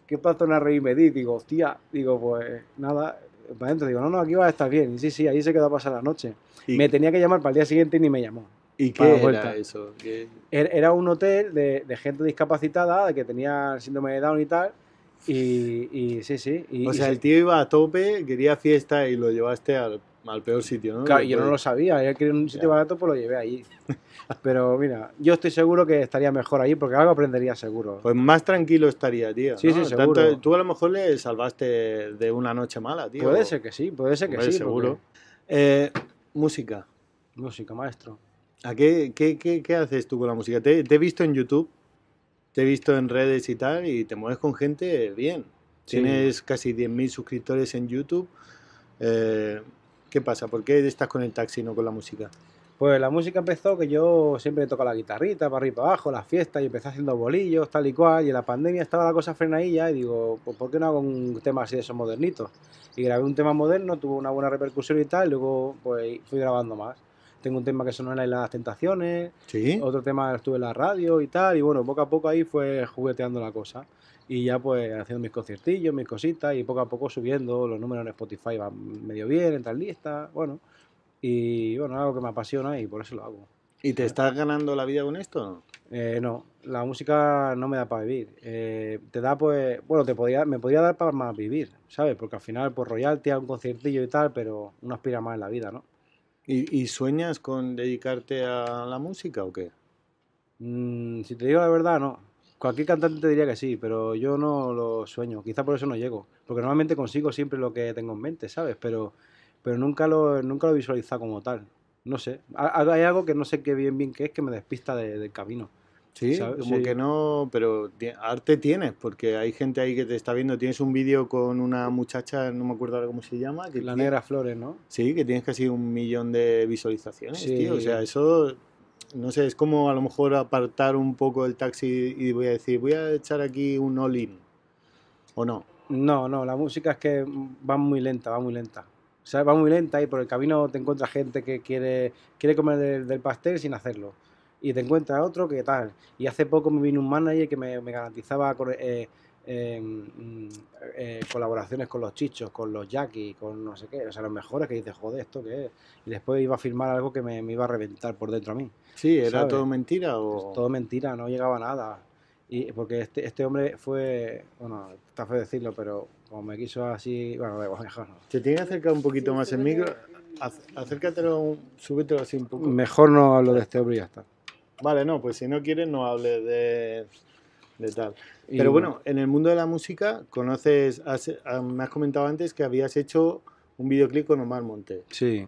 [SPEAKER 2] ¿qué pasó una reír Digo, hostia, digo, pues nada, para adentro. Digo, no, no, aquí va a estar bien. Y sí, sí, ahí se quedó a pasar la noche. ¿Y me tenía que llamar para el día siguiente y ni me llamó.
[SPEAKER 1] ¿Y qué era eso?
[SPEAKER 2] Er, era un hotel de, gente discapacitada, que tenía síndrome de Down y tal.
[SPEAKER 1] Y, sí, sí. o sea, el tío iba a tope, quería fiesta y lo llevaste al al peor sitio, ¿no? Claro, yo no lo
[SPEAKER 2] sabía. que quería un sitio barato, pues lo llevé ahí *laughs* Pero mira, yo estoy seguro que estaría mejor ahí, porque algo aprendería seguro. Pues
[SPEAKER 1] más tranquilo estaría, tío. Sí, sí, seguro. tú a lo mejor le salvaste de una noche mala, tío. Puede ser que sí, puede ser que puede sí. Seguro. Eh, música. Música, maestro. ¿A qué, qué, haces tú con la música? Te, he visto en YouTube, te he visto en redes y tal, y te mueves con gente bien. Tienes casi 10.000 suscriptores en YouTube. Eh, ¿Qué pasa? ¿Por qué estás con el taxi y no con la música?
[SPEAKER 2] Pues la música empezó que yo siempre tocaba la guitarrita, para arriba y para abajo, las fiestas, y empecé haciendo bolillos, tal y cual, y en la pandemia estaba la cosa frenadilla, y digo, pues ¿por qué no hago un tema así de esos modernitos? Y grabé un tema moderno, tuvo una buena repercusión y tal, y luego pues fui grabando más. Tengo un tema que sonó en las Tentaciones, otro tema estuve en la radio y tal, y bueno, poco a poco ahí fue jugueteando la cosa y ya pues haciendo mis conciertillos, mis cositas y poco a poco subiendo, los números en Spotify van medio bien, en tal lista, bueno, y bueno, es algo que me apasiona y por eso lo hago. ¿Y te estás ganando la
[SPEAKER 1] vida con esto?
[SPEAKER 2] Eh, no, la música no me da para vivir. Eh, te da, pues, bueno, te podía, me podría dar para más vivir, ¿sabes? Porque al final, pues, royalty, un conciertillo y tal, pero uno aspira más en la vida, ¿no?
[SPEAKER 1] ¿Y, sueñas con dedicarte a la música o qué?
[SPEAKER 2] Mm, si te digo la verdad, no Cualquier cantante te diría que sí, pero yo no lo sueño. Quizá por eso no llego. Porque normalmente consigo siempre lo que tengo en mente, ¿sabes? Pero, pero nunca lo nunca lo he como tal. No sé. Hay algo que no sé qué bien bien qué es que me despista
[SPEAKER 1] del camino. Sí, como que no, pero arte tienes, porque hay gente ahí que te está viendo. Tienes un vídeo con una muchacha, no me acuerdo ahora cómo se llama. Que La Negra Flores, ¿no? Sí, que tienes casi un millón de visualizaciones, sí. tío. O sea, eso no sé, es como a lo mejor apartar un poco el taxi y voy a decir, voy a echar aquí un all-in, ¿o no? No, no, la música es que va muy lenta, va muy lenta. O sea, va muy
[SPEAKER 2] lenta y por el camino te encuentras gente que quiere, quiere comer del, pastel sin hacerlo. Y te encuentras otro que tal. Y hace poco me vino un manager que me, garantizaba eh, Mm, eh, colaboraciones con los chichos, con los yaquis, con no sé qué, o sea, los mejores que dices, joder, esto que es. Y después iba a firmar algo que me, iba a reventar por dentro a mí. Sí, ¿era todo mentira o...? todo mentira, no llegaba nada. Y porque este, este, hombre fue, bueno,
[SPEAKER 1] está feo decirlo, pero como me quiso así, bueno, *laughs* mejor no. ¿Te tiene que acercar un poquito más el micro? Acércatelo, súbetelo así un poco.
[SPEAKER 2] Mejor no hablo de este hombre y ya está.
[SPEAKER 1] Vale, no, pues si no quieres no hables de pero bueno, en el mundo de la música, conoces, ah, me has comentado antes que habías hecho un videoclip con Omar Monte. Sí.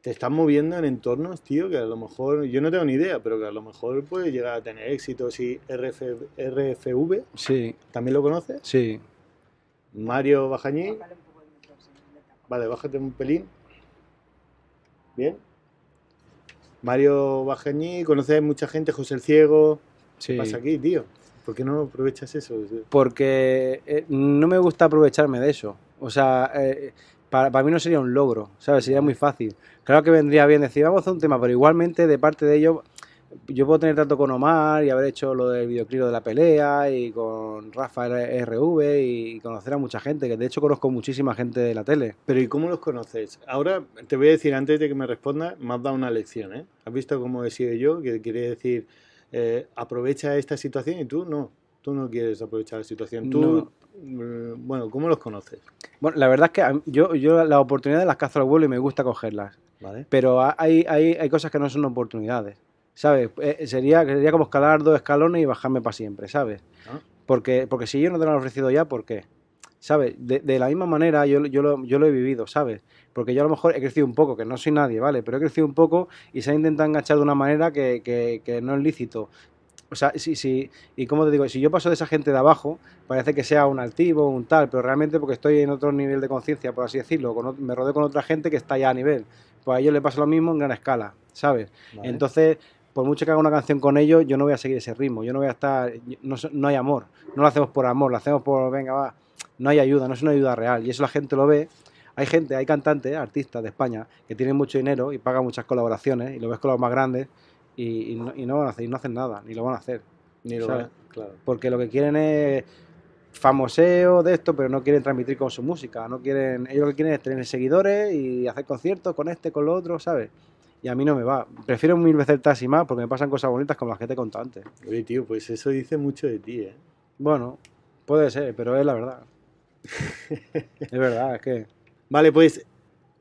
[SPEAKER 1] Te estás moviendo en entornos, tío, que a lo mejor, yo no tengo ni idea, pero que a lo mejor puede llegar a tener éxito. y RF, RFV, sí. ¿también lo conoces? Sí. Mario Bajañí. Vale, bájate un pelín. Bien. Mario Bajañí, conoces mucha gente, José el Ciego. Sí. ¿Qué pasa aquí, tío? ¿Por qué no aprovechas eso?
[SPEAKER 2] Porque eh, no me gusta aprovecharme de eso. O sea, eh, para, mí no sería un logro, ¿sabes? Sería muy fácil. Claro que vendría bien decir, vamos a hacer un tema, pero igualmente de parte de ello, yo puedo tener tanto con Omar y haber hecho lo del videoclip de la pelea y con Rafa RV y conocer a mucha gente, que de hecho conozco muchísima gente de la tele. Pero ¿y cómo los conoces?
[SPEAKER 1] Ahora te voy a decir, antes de que me respondas, me has dado una lección, ¿eh? ¿Has visto cómo he sido yo? Que quería decir eh, aprovecha esta situación y tú no, tú no quieres aprovechar la situación. Tú, mm, bueno, ¿cómo los conoces?
[SPEAKER 2] Bueno, la verdad es que yo, yo las oportunidades las cazo al vuelo y me gusta cogerlas. Pero hay, hay, cosas que no son oportunidades. ¿Sabes? Eh, sería, sería como escalar dos escalones y bajarme para siempre, ¿sabes? Ah. Porque, porque si yo no te lo han ofrecido ya, ¿por qué? ¿Sabes? De, la misma manera yo, lo, yo lo he vivido, ¿sabes? porque yo a lo mejor he crecido un poco, que no soy nadie, ¿vale? Pero he crecido un poco y se ha intentado enganchar de una manera que, no es lícito. O sea, si, y como te digo, si yo paso de esa gente de abajo, parece que sea un altivo, un tal, pero realmente porque estoy en otro nivel de conciencia, por así decirlo, me rodeo con otra gente que está ya a nivel. Pues a ellos les pasa lo mismo en gran escala, ¿sabes? Entonces, por mucho que haga una canción con ellos, yo no voy a seguir ese ritmo, yo no voy a estar, no, no, hay amor, no lo hacemos por amor, lo hacemos por, venga, va, no hay ayuda, no es una ayuda real, y eso la gente lo ve hay gente, hay cantantes, artistas de España que tienen mucho dinero y pagan muchas colaboraciones y lo ves con los más grandes y, no, van a hacer, no hacen nada, ni lo van a hacer. Ni lo claro. Porque lo que quieren es famoseo de esto, pero no quieren transmitir con su música, no quieren, ellos lo que quieren es tener seguidores y hacer conciertos con este, con lo otro, ¿sabes? y a mí no me va. Prefiero mil veces el taxi más porque me pasan cosas bonitas como las que te he antes.
[SPEAKER 1] Oye, tío, pues eso dice mucho de ti, ¿eh? Bueno, puede ser, pero es la verdad. *laughs* es verdad, es que... Vale, pues,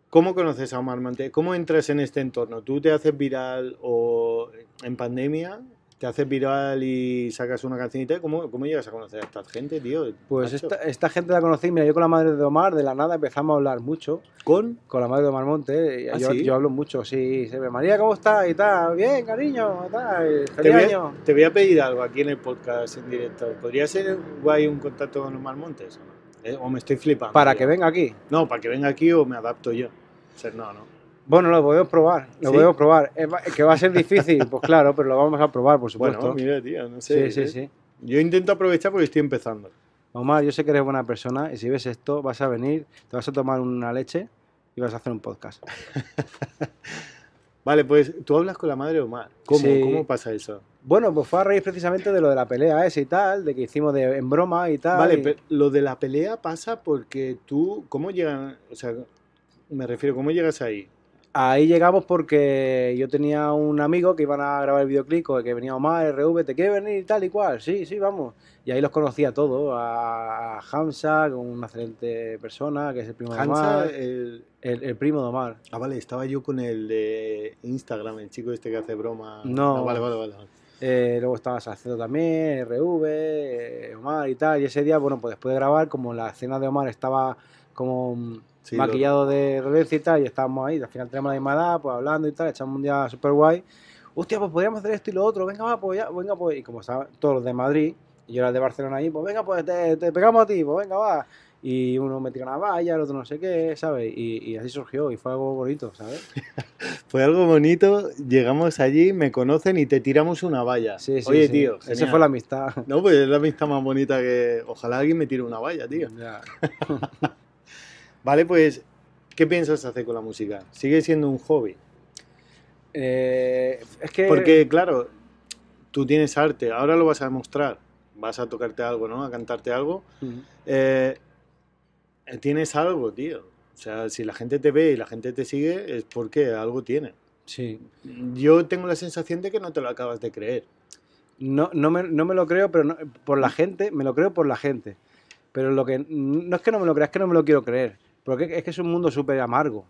[SPEAKER 1] ¿cómo conoces a Omar Montes? ¿Cómo entras en este entorno? ¿Tú te haces viral o en pandemia? te haces viral y sacas una cancionita. ¿Cómo, cómo llegas a conocer a esta gente, tío? Pues
[SPEAKER 2] esta, gente la conocí, mira, yo con la madre de Omar, de la nada empezamos a hablar mucho. ¿Con? Con la madre de Omar Monte. ¿Ah, yo, yo, hablo mucho, sí. María, ¿cómo estás? Y tal, bien, cariño, tal,
[SPEAKER 1] te voy, Te voy a pedir algo aquí en el podcast en directo. ¿Podría ser guay un contacto con Omar Montes? Eh, o me estoy flipando. ¿Para que venga aquí? No, para que venga aquí o me adapto yo. no, no.
[SPEAKER 2] Bueno, lo podemos probar, lo podemos probar. ¿Que va a ser difícil? *laughs* pues claro, pero lo vamos a probar, por supuesto. Bueno, mira, tío, no sé. Sí, eh. sí, sí. Yo intento aprovechar porque estoy empezando. Omar, yo sé que eres buena persona y si ves esto, vas a venir, te vas a tomar una leche y vas a hacer un podcast.
[SPEAKER 1] *laughs* vale, pues tú hablas con la madre de Omar. ¿Cómo, ¿cómo pasa eso?
[SPEAKER 2] Bueno, pues fue a raíz precisamente de lo de la pelea esa y tal, de que hicimos de, en broma y tal. Vale, pero
[SPEAKER 1] lo de la pelea pasa porque tú, ¿cómo llegan? O sea, me refiero, ¿cómo llegas ahí? Ahí llegamos porque yo tenía un amigo que iban a grabar el videoclip, pues,
[SPEAKER 2] que venía Omar, RV, te quiere venir y tal y cual, sí, sí, vamos. Y ahí los conocía todos, a
[SPEAKER 1] Hamza, con una excelente persona, que es el primo de Omar. El... El, primo de Omar. Ah, vale, estaba yo con el de Instagram, el chico este que hace broma. No, ah, vale, vale. vale.
[SPEAKER 2] Eh, luego estabas haciendo también, RV, eh, Omar y tal. Y ese día, bueno, pues después de grabar, como la escena de Omar estaba como mm, maquillado de religión y tal, y estábamos ahí, al final tenemos la misma pues hablando y tal, echamos un día súper guay. Hostia, pues podríamos hacer esto y lo otro, venga, va, pues venga, pues. Y como estaban todos los de Madrid, y yo era de Barcelona ahí, pues venga, pues te, te pegamos a ti, pues venga, va y uno tira una valla, el otro no sé qué, ¿sabes? Y, así surgió y fue algo
[SPEAKER 1] bonito, ¿sabes? *laughs* fue algo bonito, llegamos allí, me conocen y te tiramos una valla. Sí, sí, Oye, tío, esa fue la amistad. No, pues es la amistad más bonita que ojalá alguien me tire una valla, tío. *laughs* vale, pues, ¿qué piensas hacer con la música? ¿Sigue siendo un hobby? Eh, es que... Porque, claro, tú tienes arte, ahora lo vas a demostrar, vas a tocarte algo, ¿no? A cantarte algo. eh, tienes algo, tío. O sea, si la gente te ve y la gente te sigue, es porque algo tiene. Sí. Yo tengo la sensación de que no te lo acabas de creer. No, no, me, lo creo, pero por la gente, me lo creo por la gente.
[SPEAKER 2] Pero lo que no es que no me lo creas, es que no me lo quiero creer. Porque es que es un mundo súper amargo.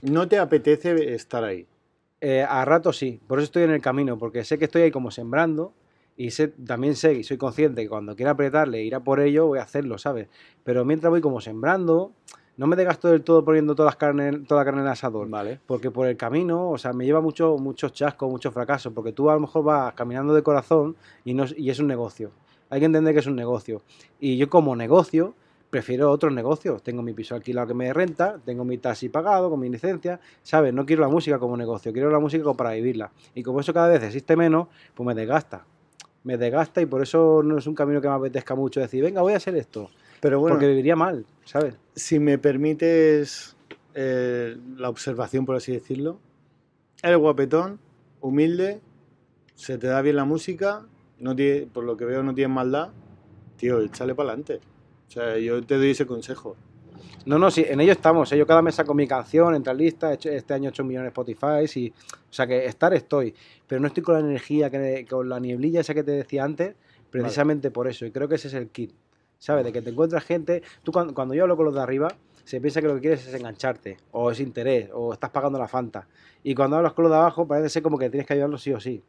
[SPEAKER 2] ¿No te apetece estar ahí? Eh, a rato sí, por eso estoy en el camino, porque sé que estoy ahí como sembrando y también sé y soy consciente que cuando quiera apretarle, e ir a por ello, voy a hacerlo, ¿sabes? Pero mientras voy como sembrando, no me desgasto del todo poniendo todas las carne, toda la carne en el asador. Vale. Porque por el camino, o sea, me lleva mucho, muchos chascos, muchos fracasos. Porque tú a lo mejor vas caminando de corazón y, no, y es un negocio. Hay que entender que es un negocio. Y yo como negocio, prefiero otros negocios. Tengo mi piso alquilado que me renta, tengo mi taxi pagado con mi licencia, ¿sabes? No quiero la música como negocio, quiero la música como para vivirla. Y como eso cada vez existe menos, pues me desgasta me desgasta y por eso no es un camino que me apetezca mucho decir, venga, voy a hacer esto.
[SPEAKER 1] Pero bueno, porque viviría mal, ¿sabes? Si me permites eh, la observación, por así decirlo, el guapetón, humilde, se te da bien la música, no tiene, por lo que veo no tienes maldad, tío, échale para adelante. O sea, yo te doy ese consejo. No, no, sí, en ello estamos. ¿eh? Yo cada mes saco mi canción, entra en lista.
[SPEAKER 2] este año he hecho un millón de Spotify. O sea que estar estoy. Pero no estoy con la energía, que, con la nieblilla esa que te decía antes, precisamente por eso. Y creo que ese es el kit. ¿Sabes? De que te encuentras gente. Tú, cuando, cuando yo hablo con los de arriba, se piensa que lo que quieres es engancharte, o es interés, o estás pagando la fanta. Y cuando hablas con los de abajo, parece ser como que tienes que ayudarlos sí o sí.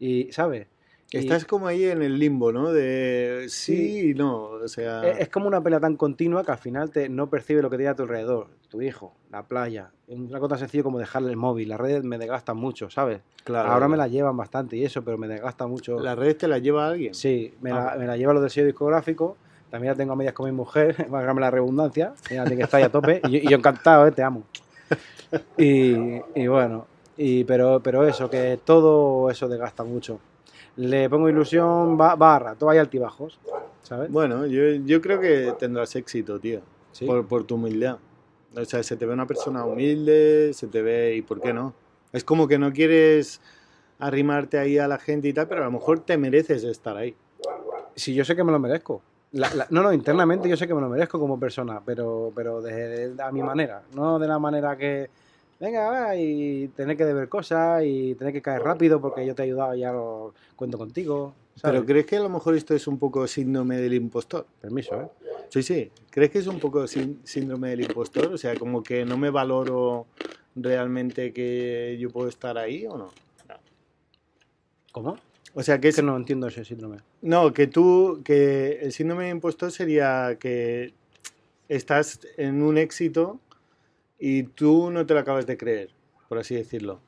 [SPEAKER 2] Y, ¿sabes? Estás
[SPEAKER 1] como ahí en el limbo, ¿no? De sí y no. O sea... E-, es,
[SPEAKER 2] como una pelea tan continua que al final te, no percibe lo que tiene a tu alrededor.
[SPEAKER 1] Tu hijo, la playa.
[SPEAKER 2] Una cosa sencilla como dejarle el móvil. Las redes me desgastan mucho, ¿sabes? Claro. Ahora me la llevan bastante y eso, pero me desgasta mucho. ¿Las redes te las lleva alguien? Sí, ah. me, la, lleva lo del sello discográfico. También la tengo a medias con mi mujer, *laughs* válgame la redundancia. Fíjate que está ahí a tope. Y yo, encantado, ¿eh? Te amo. *laughs* Y, bueno, pero, pero eso, que todo eso desgasta mucho le pongo ilusión barra, todo hay altibajos, ¿sabes?
[SPEAKER 1] Bueno, yo, creo que tendrás éxito, tío, por, tu humildad. O sea, se te ve una persona humilde, se te ve, ¿y por qué no? Es como que no quieres arrimarte ahí a la gente y tal, pero a lo mejor te mereces estar ahí. Si sí, yo sé que me lo merezco. no, no, internamente
[SPEAKER 2] yo sé que me lo merezco como persona, pero, pero a mi manera, no de la manera que, venga, va, y tener que deber cosas y tener que caer rápido porque yo te he ayudado, y ya lo
[SPEAKER 1] cuento contigo. Pero ¿crees que a lo mejor esto es un poco síndrome del impostor? Permiso, ¿eh? Sí, sí. ¿Crees que es un poco síndrome del impostor? O sea, como que no me valoro realmente que yo puedo estar ahí o no. ¿Cómo? O sea, que es... no entiendo ese síndrome. No, que tú, que el síndrome del impostor sería que estás en un éxito y tú no te lo acabas de creer, por así decirlo.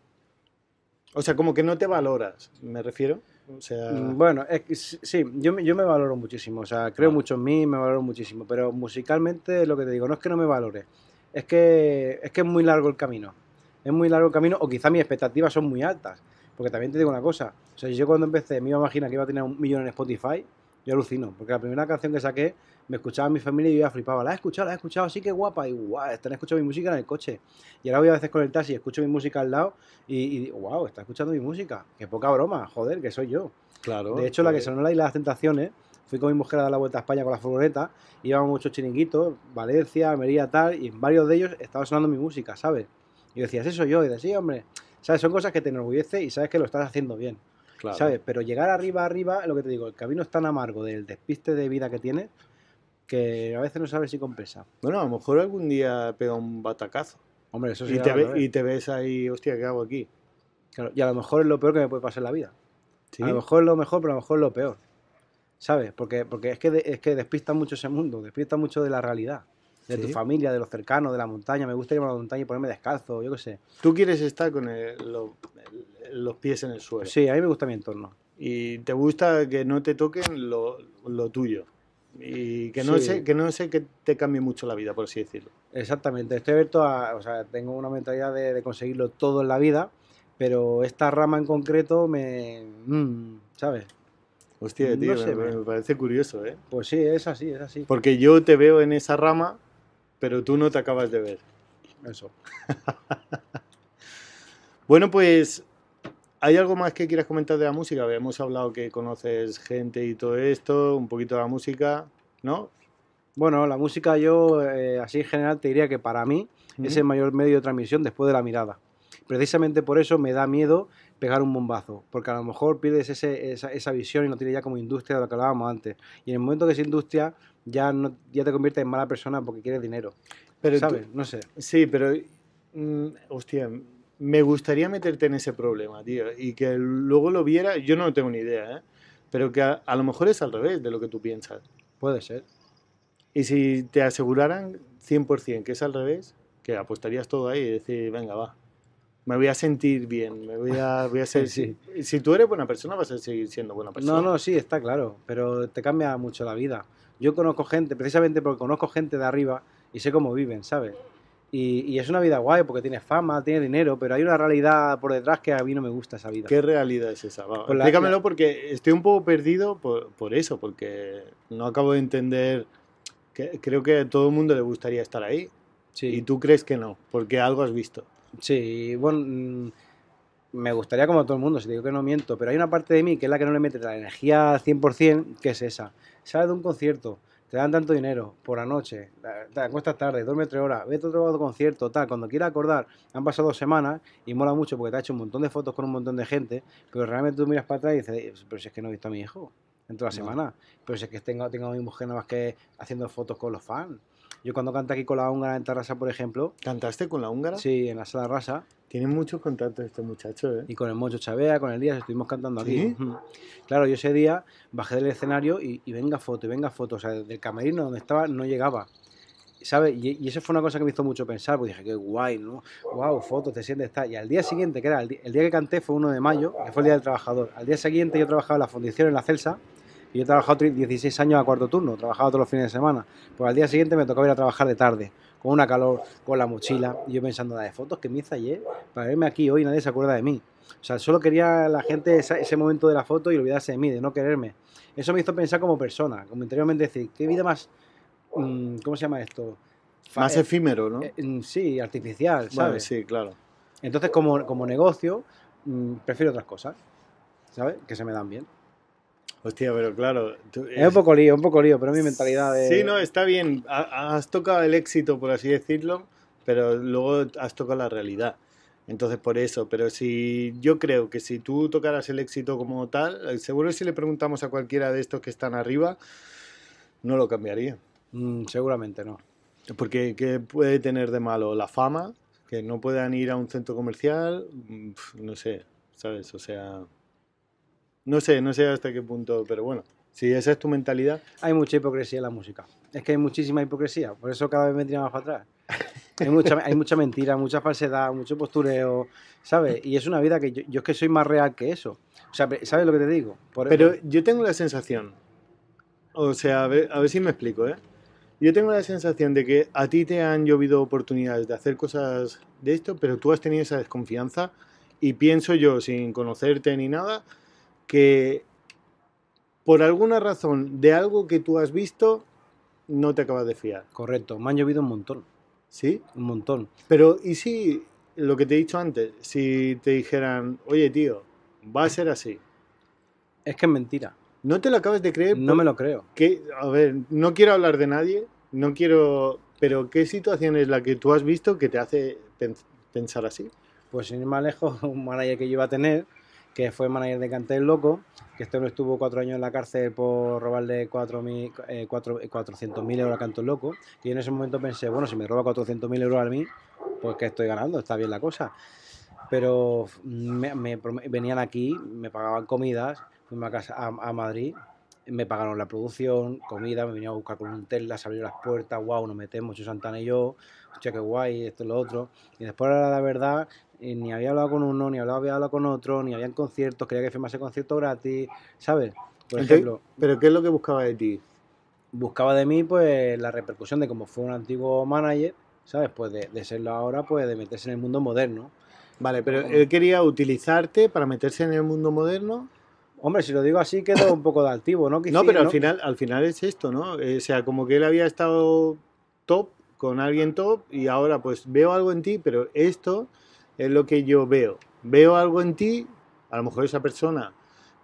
[SPEAKER 1] O sea, como que no te valoras, me refiero. Mm,
[SPEAKER 2] bueno, sí, yo, me valoro
[SPEAKER 1] muchísimo, o sea, creo mucho en mí, me valoro muchísimo,
[SPEAKER 2] pero musicalmente lo que te digo, no es que no me valore, es que es, que es muy largo el camino, es muy largo el camino, o quizá mis expectativas son muy altas, porque también te digo una cosa, o sea, yo cuando empecé me iba a imaginar que iba a tener un millón en Spotify, yo alucino, porque la primera canción que saqué me escuchaba mi familia y yo ya flipaba, la he escuchado, la he escuchado, sí que guapa, y guau, están escuchando mi música en el coche. Y ahora voy a veces con el taxi, escucho mi música al lado y, digo, wow, está escuchando mi música, qué poca broma, joder, que soy yo.
[SPEAKER 1] Claro. De hecho, la que pues.
[SPEAKER 2] sonó la Isla de las Tentaciones, fui con mi mujer a dar la vuelta a España con la furgoneta, íbamos muchos chiringuitos, Valencia, Almería, tal, y en varios de ellos estaba sonando mi música, ¿sabes? Y decías, decía, eso yo, y decía, hombre, ¿sabes? Son cosas que te enorgullece y sabes que lo estás haciendo bien. ¿Sabes? Pero llegar arriba, arriba, lo que te digo, el camino es tan amargo del despiste de vida que tienes, que a veces no sabes si compensa.
[SPEAKER 1] Bueno, a lo mejor algún día pega un batacazo. Hombre, eso sí. Y,
[SPEAKER 2] te ves ahí, hostia, ¿qué hago aquí? y a lo mejor es lo peor que me puede pasar en la vida. A lo mejor es lo mejor, pero a lo mejor es lo peor. ¿Sabes? Porque, porque es, que es que despista mucho ese mundo, despista mucho de la realidad. De tu familia, de los cercanos, de la montaña. Me gusta ir a la montaña y ponerme descalzo, yo qué sé.
[SPEAKER 1] Tú quieres estar con los pies en el suelo. Sí, a mí me gusta mi entorno. Y te gusta que no te toquen lo, lo tuyo y que no, sé, que no sé que te cambie mucho la vida, por así decirlo.
[SPEAKER 2] Exactamente, estoy abierto o sea, tengo una mentalidad de, conseguirlo todo en la vida, pero esta rama en concreto me...
[SPEAKER 1] Mm, ¿Sabes? Hostia, tío, me, parece curioso, ¿eh? Pues
[SPEAKER 2] sí, es así, es así. Porque
[SPEAKER 1] yo te veo en esa rama, pero tú no te acabas de ver. Eso. *laughs* bueno, pues ¿Hay algo más que quieras comentar de la música? Hemos hablado que conoces gente y todo esto, un poquito de la música, ¿no? Bueno, la música yo, eh, así en general, te diría que para mí es el mayor medio de transmisión después de la
[SPEAKER 2] mirada. Precisamente por eso me da miedo pegar un bombazo, porque a lo mejor pierdes esa, visión y no tienes ya como industria de lo que hablábamos antes. Y en el momento que es industria, ya, no, ya
[SPEAKER 1] te conviertes en mala persona porque quieres dinero. Pero ¿Sabes? no sé. Sí, pero... Mm, hostia, me gustaría meterte en ese problema, tío, y que luego lo viera, yo no tengo ni idea, ¿eh? pero que a, lo mejor es al revés de lo que tú piensas. Puede ser. Y si te aseguraran 100% que es al revés, que apostarías todo ahí y decir, venga, va, me voy a sentir bien, me voy a, voy a ser... *laughs* si, si, tú eres buena persona, vas a seguir siendo buena persona. No,
[SPEAKER 2] no, sí, está claro, pero te cambia mucho la vida. Yo conozco gente, precisamente porque conozco gente de arriba y sé cómo viven, ¿sabes? Y, es una vida guay porque tiene fama, tiene dinero, pero hay una realidad por detrás que a mí no me gusta esa vida. ¿Qué realidad es esa? Pues explícamelo
[SPEAKER 1] porque estoy un poco perdido por, eso, porque no acabo de entender. Que, creo que a todo el mundo le gustaría estar ahí. Y tú crees que no, porque algo has visto.
[SPEAKER 2] Sí, bueno, mm, me gustaría como a todo el mundo, si te digo que no miento, pero hay una parte de mí que es la que no le mete la energía 100%, que es esa. Sale de un concierto, te dan tanto dinero por la noche, te acuestas tarde, duerme tres horas, vete a otro concierto, tal, cuando quieras acordar, han pasado dos semanas y mola mucho porque te ha hecho un montón de fotos con un montón de gente, pero realmente tú miras para atrás y dices, eh, pero si es que no he visto a mi hijo en toda la semana, pero si es que tengo, tengo a mi mujer nada más que haciendo fotos con los fans, yo cuando canté aquí con la húngara en Tarrasa, por ejemplo. ¿Cantaste con la húngara? Sí, en la sala rasa. Tienen muchos contactos estos muchachos, ¿eh? Y con el Mocho Chavea, con el Díaz, estuvimos cantando aquí. Claro, yo ese día bajé del escenario y, venga foto, y venga foto. O sea, del camerino donde estaba no llegaba. ¿Sabes? Y, y, eso fue una cosa que me hizo mucho pensar, porque dije, qué guay, ¿no? Guau, foto te sientes, está. Y al día siguiente, que era el, el, día que canté, fue 1 de mayo, que fue el Día del Trabajador. Al día siguiente yo trabajaba en la fundición, en la Celsa, y yo he trabajado 16 años a cuarto turno, trabajaba todos los fines de semana. Pues al día siguiente me tocaba ir a trabajar de tarde, con una calor, con la mochila. Y yo pensando, la de fotos que me hice ayer, eh, para verme aquí hoy, nadie se acuerda de mí. O sea, solo quería la gente ese momento de la foto y olvidarse de mí, de no quererme. Eso me hizo pensar como persona, como interiormente decir, qué vida más. Mm, ¿Cómo se llama esto?
[SPEAKER 1] Más eh, efímero, ¿no? Eh,
[SPEAKER 2] mm, sí, artificial, ¿sabes? sí, claro. Entonces, como, negocio, mm, prefiero otras cosas, ¿sabes? Que se me dan bien. Hostia, pero claro. es... un poco lío, un poco lío, pero mi mentalidad es... Sí, no,
[SPEAKER 1] está bien. Has tocado el éxito, por así decirlo, pero luego has tocado la realidad. Entonces, por eso, pero si yo creo que si tú tocaras el éxito como tal, eh, seguro que si le preguntamos a cualquiera de estos que están arriba, no lo cambiaría. Mm, seguramente no. Porque, ¿qué puede tener de malo? La fama, que no puedan ir a un centro comercial, mm, no sé, ¿sabes? O sea, no sé, no sé hasta qué punto, pero bueno, si esa es tu mentalidad. Hay mucha hipocresía en la música. Es que hay
[SPEAKER 2] muchísima hipocresía, por eso cada vez me tiran más para atrás. Hay mucha, mentira, mucha falsedad, mucho postureo, ¿sabes? Y es una vida que yo, es que soy más real que eso. O ¿sabes lo que te digo?
[SPEAKER 1] pero yo tengo la sensación, o sea, a ver, a ver si me explico, ¿eh? Yo tengo la sensación de que a ti te han llovido oportunidades de hacer cosas de esto, pero tú has tenido esa desconfianza y pienso yo, sin conocerte ni nada, que por alguna razón de algo que tú has visto no te acabas de fiar. Correcto, me han llovido un montón. ¿Sí? Un montón. Pero, ¿y si lo que te he dicho antes, si te dijeran, oye tío, va a ser así? Es que es mentira. ¿No te lo acabas de creer? No me lo creo. Que, a ver, no quiero hablar de nadie, no quiero... Pero ¿qué situación es la que tú has visto que te hace pensar así? Pues sin ir más lejos, *laughs* un manager que yo iba a tener, que fue manager de Cantel Loco,
[SPEAKER 2] que este hombre estuvo cuatro años en la cárcel por robarle 400.000 eh, eh, euros a Cantel Loco. Y en ese momento pensé, bueno, si me roba 400.000 euros a mí, pues que estoy ganando, está bien la cosa. Pero me, venían aquí, me pagaban comidas, fuimos a, casa, a, Madrid, me pagaron la producción, comida, me vinieron a buscar con un Tesla, se abrieron las puertas, wow, nos metemos, yo Santana y yo, che, qué guay, esto y lo otro. Y después, la verdad, eh, ni había hablado con uno, ni había hablado con otro, ni habían conciertos, quería que firmase concierto gratis, ¿sabes? Por ejemplo. ¿Pero qué es lo que buscaba de ti? Buscaba de mí, pues, la repercusión de cómo fue un antiguo manager, ¿sabes? Pues de, serlo ahora, pues de meterse en el mundo moderno.
[SPEAKER 1] Vale, pero él quería utilizarte para meterse en el mundo moderno. Hombre, si lo digo así quedo un poco de altivo, ¿no? no, pero al final, al final es esto, ¿no? Eh, o sea, como que él había estado top con alguien top y ahora pues veo algo en ti, pero esto es lo que yo veo. Veo algo en ti, a lo mejor esa persona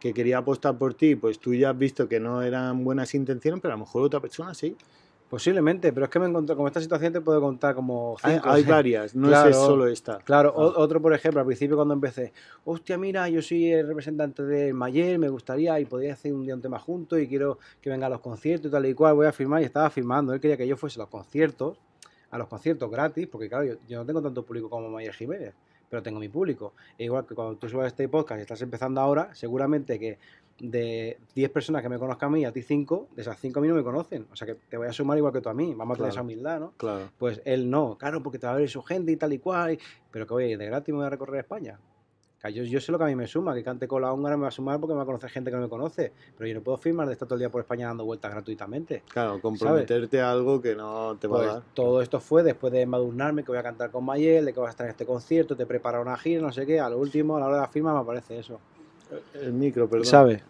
[SPEAKER 1] que quería apostar por ti, pues tú ya has visto que no eran buenas intenciones, pero a lo mejor otra persona sí. Posiblemente, pero es que me encontré con esta situación te puedo contar como ah, cinco. Hay, *laughs* varias, no es solo esta. Claro,
[SPEAKER 2] ah. otro por ejemplo, al principio cuando empecé, hostia, mira, yo soy el representante de Mayer, me gustaría y podría hacer un día un tema junto y quiero que venga a los conciertos y tal y cual, voy a firmar y estaba firmando, él quería que yo fuese a los conciertos, a los conciertos gratis, porque claro, yo no tengo tanto público como Mayer Jiménez pero tengo mi público. es igual que cuando tú subas este podcast y estás empezando ahora, seguramente que de 10 personas que me conozcan a mí a ti 5, de esas 5 a mí no me conocen. O sea que te voy a sumar igual que tú a mí. Vamos a tener esa humildad, ¿no? Claro. Pues él no, claro, porque te va a ver su gente y tal y cual. Pero que ir de gratis me voy a recorrer España yo, sé lo que a mí me suma, que cante con la húngara me va a sumar porque me va a conocer gente que no me conoce. Pero yo no puedo firmar de estar todo el día por España dando vueltas gratuitamente.
[SPEAKER 1] Claro, comprometerte a algo
[SPEAKER 2] que no te va a pues dar. Todo esto fue después de madurnarme, que voy a cantar con Mayel, de que vas a estar en este concierto, te prepara una gira, no sé qué. A lo último, a la hora de la firma, me aparece eso.
[SPEAKER 1] Eh, el micro, perdón. ¿Sabes?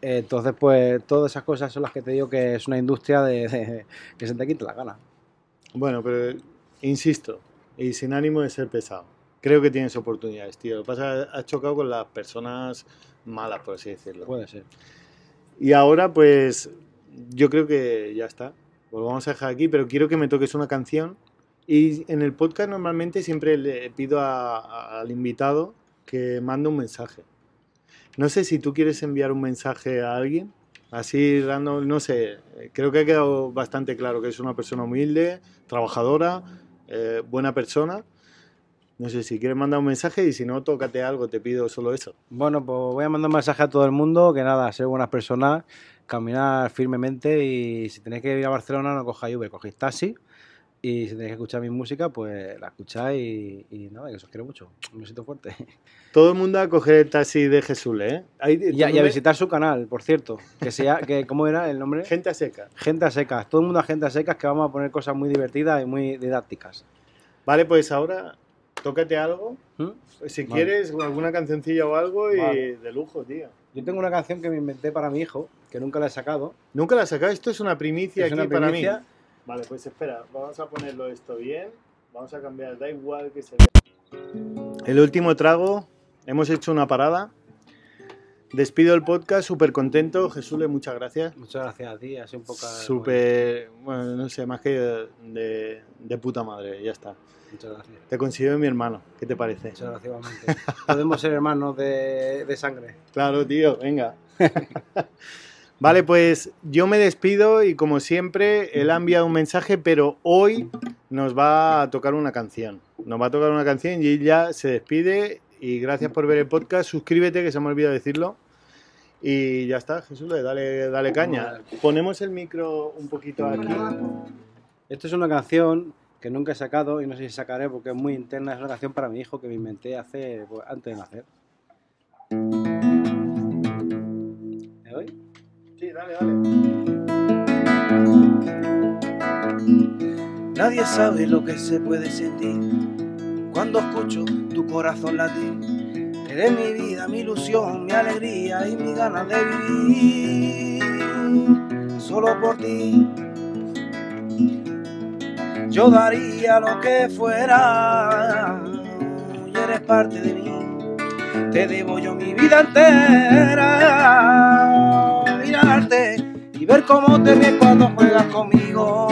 [SPEAKER 2] Entonces, pues todas esas cosas son las que te digo que es una industria que se
[SPEAKER 1] te quita la gana. Bueno, pero insisto, y sin ánimo de ser pesado creo que tienes oportunidades, tío. Lo que pasa has chocado con las personas malas, por así decirlo. Puede ser. Y ahora, pues, yo creo que ya está. Lo vamos a dejar aquí, pero quiero que me toques una canción. Y en el podcast normalmente siempre le pido al invitado que mande un mensaje. No sé si tú quieres enviar un mensaje a alguien, así random, no sé. Creo que ha quedado bastante claro que es una persona humilde, trabajadora, eh, buena persona no sé si quieres mandar un mensaje y si no, tócate algo, te pido solo eso. Bueno, pues voy a mandar un mensaje a todo el mundo,
[SPEAKER 2] que nada, ser buenas personas, caminar firmemente y si tenéis que ir a Barcelona no cojáis Uber, cogéis taxi y si tenéis que escuchar mi música, pues la escucháis y, nada, que os quiero mucho. Un besito fuerte.
[SPEAKER 1] Todo el mundo a coger el taxi de Jesús, ¿eh? y, a, visitar
[SPEAKER 2] su canal, por cierto. Que sea, que, ¿Cómo era el nombre? Gente a Gente a secas. Todo el mundo a gente a secas que vamos a poner cosas muy divertidas y muy didácticas. Vale, pues ahora Tócate algo.
[SPEAKER 1] ¿Mm? Si quieres, alguna cancioncilla o algo y de lujo, tío. Yo tengo una canción que me inventé para mi hijo, que nunca la he sacado. ¿Nunca la he sacado? Esto es una primicia aquí para mí. Vale, pues espera, vamos a ponerlo esto bien. Vamos a cambiar, da igual que se El último trago, hemos hecho una parada. Despido el podcast, súper contento. Jesús, muchas gracias.
[SPEAKER 2] Muchas gracias a ti, así un poco.
[SPEAKER 1] Súper, bueno, no sé, más que de puta madre, ya está. Te considero mi hermano, ¿qué te parece? Muchas Podemos ser hermanos de, de sangre. Claro, tío, venga. *laughs* vale, pues yo me despido y como siempre, él ha enviado un mensaje, pero hoy nos va a tocar una canción. Nos va a tocar una canción y ya se despide. Y gracias por ver el podcast. Suscríbete, que se me ha decirlo. Y ya está, Jesús, dale, dale caña. Ponemos el micro un poquito aquí.
[SPEAKER 2] Esto es una canción que nunca he sacado y no sé si sacaré porque es muy interna, es relación para mi hijo que me inventé hace, pues, antes de nacer. ¿Me doy? Sí, dale, dale.
[SPEAKER 3] Nadie sabe lo que se puede sentir cuando escucho tu corazón latir. Eres mi vida, mi ilusión, mi alegría y mi ganas de vivir. Solo por ti yo daría lo que fuera, y eres parte de mí. Te debo yo mi vida entera. Mirarte y ver cómo te ves cuando juegas conmigo.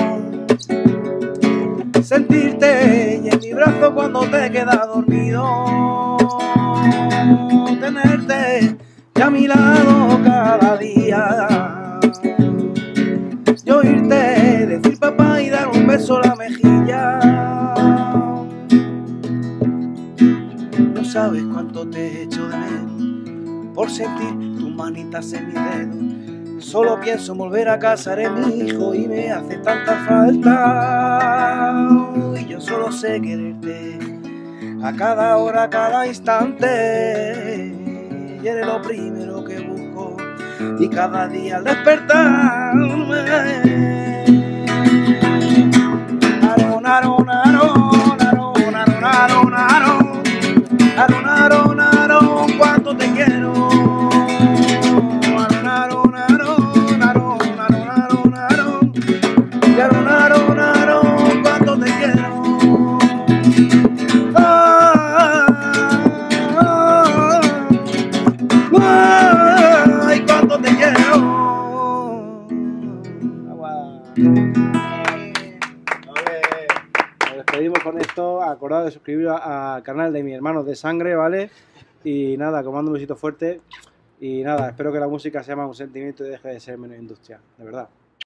[SPEAKER 3] Sentirte en mi brazo cuando te quedas dormido. Tenerte ya a mi lado cada día. Yo irte, decir papá y dar un beso la sabes cuánto te echo de menos por sentir tus manitas en mi dedo. Solo pienso volver a casar a mi hijo y me hace tanta falta. Y yo solo sé quererte a cada hora, a cada instante. Y eres lo primero que busco y cada día al despertarme. Arona, arona.
[SPEAKER 2] Acordado de suscribir al canal de mi hermano de sangre, ¿vale? Y nada, comando un besito fuerte. Y nada, espero que la música sea más un sentimiento y deje de ser menos industria, de verdad.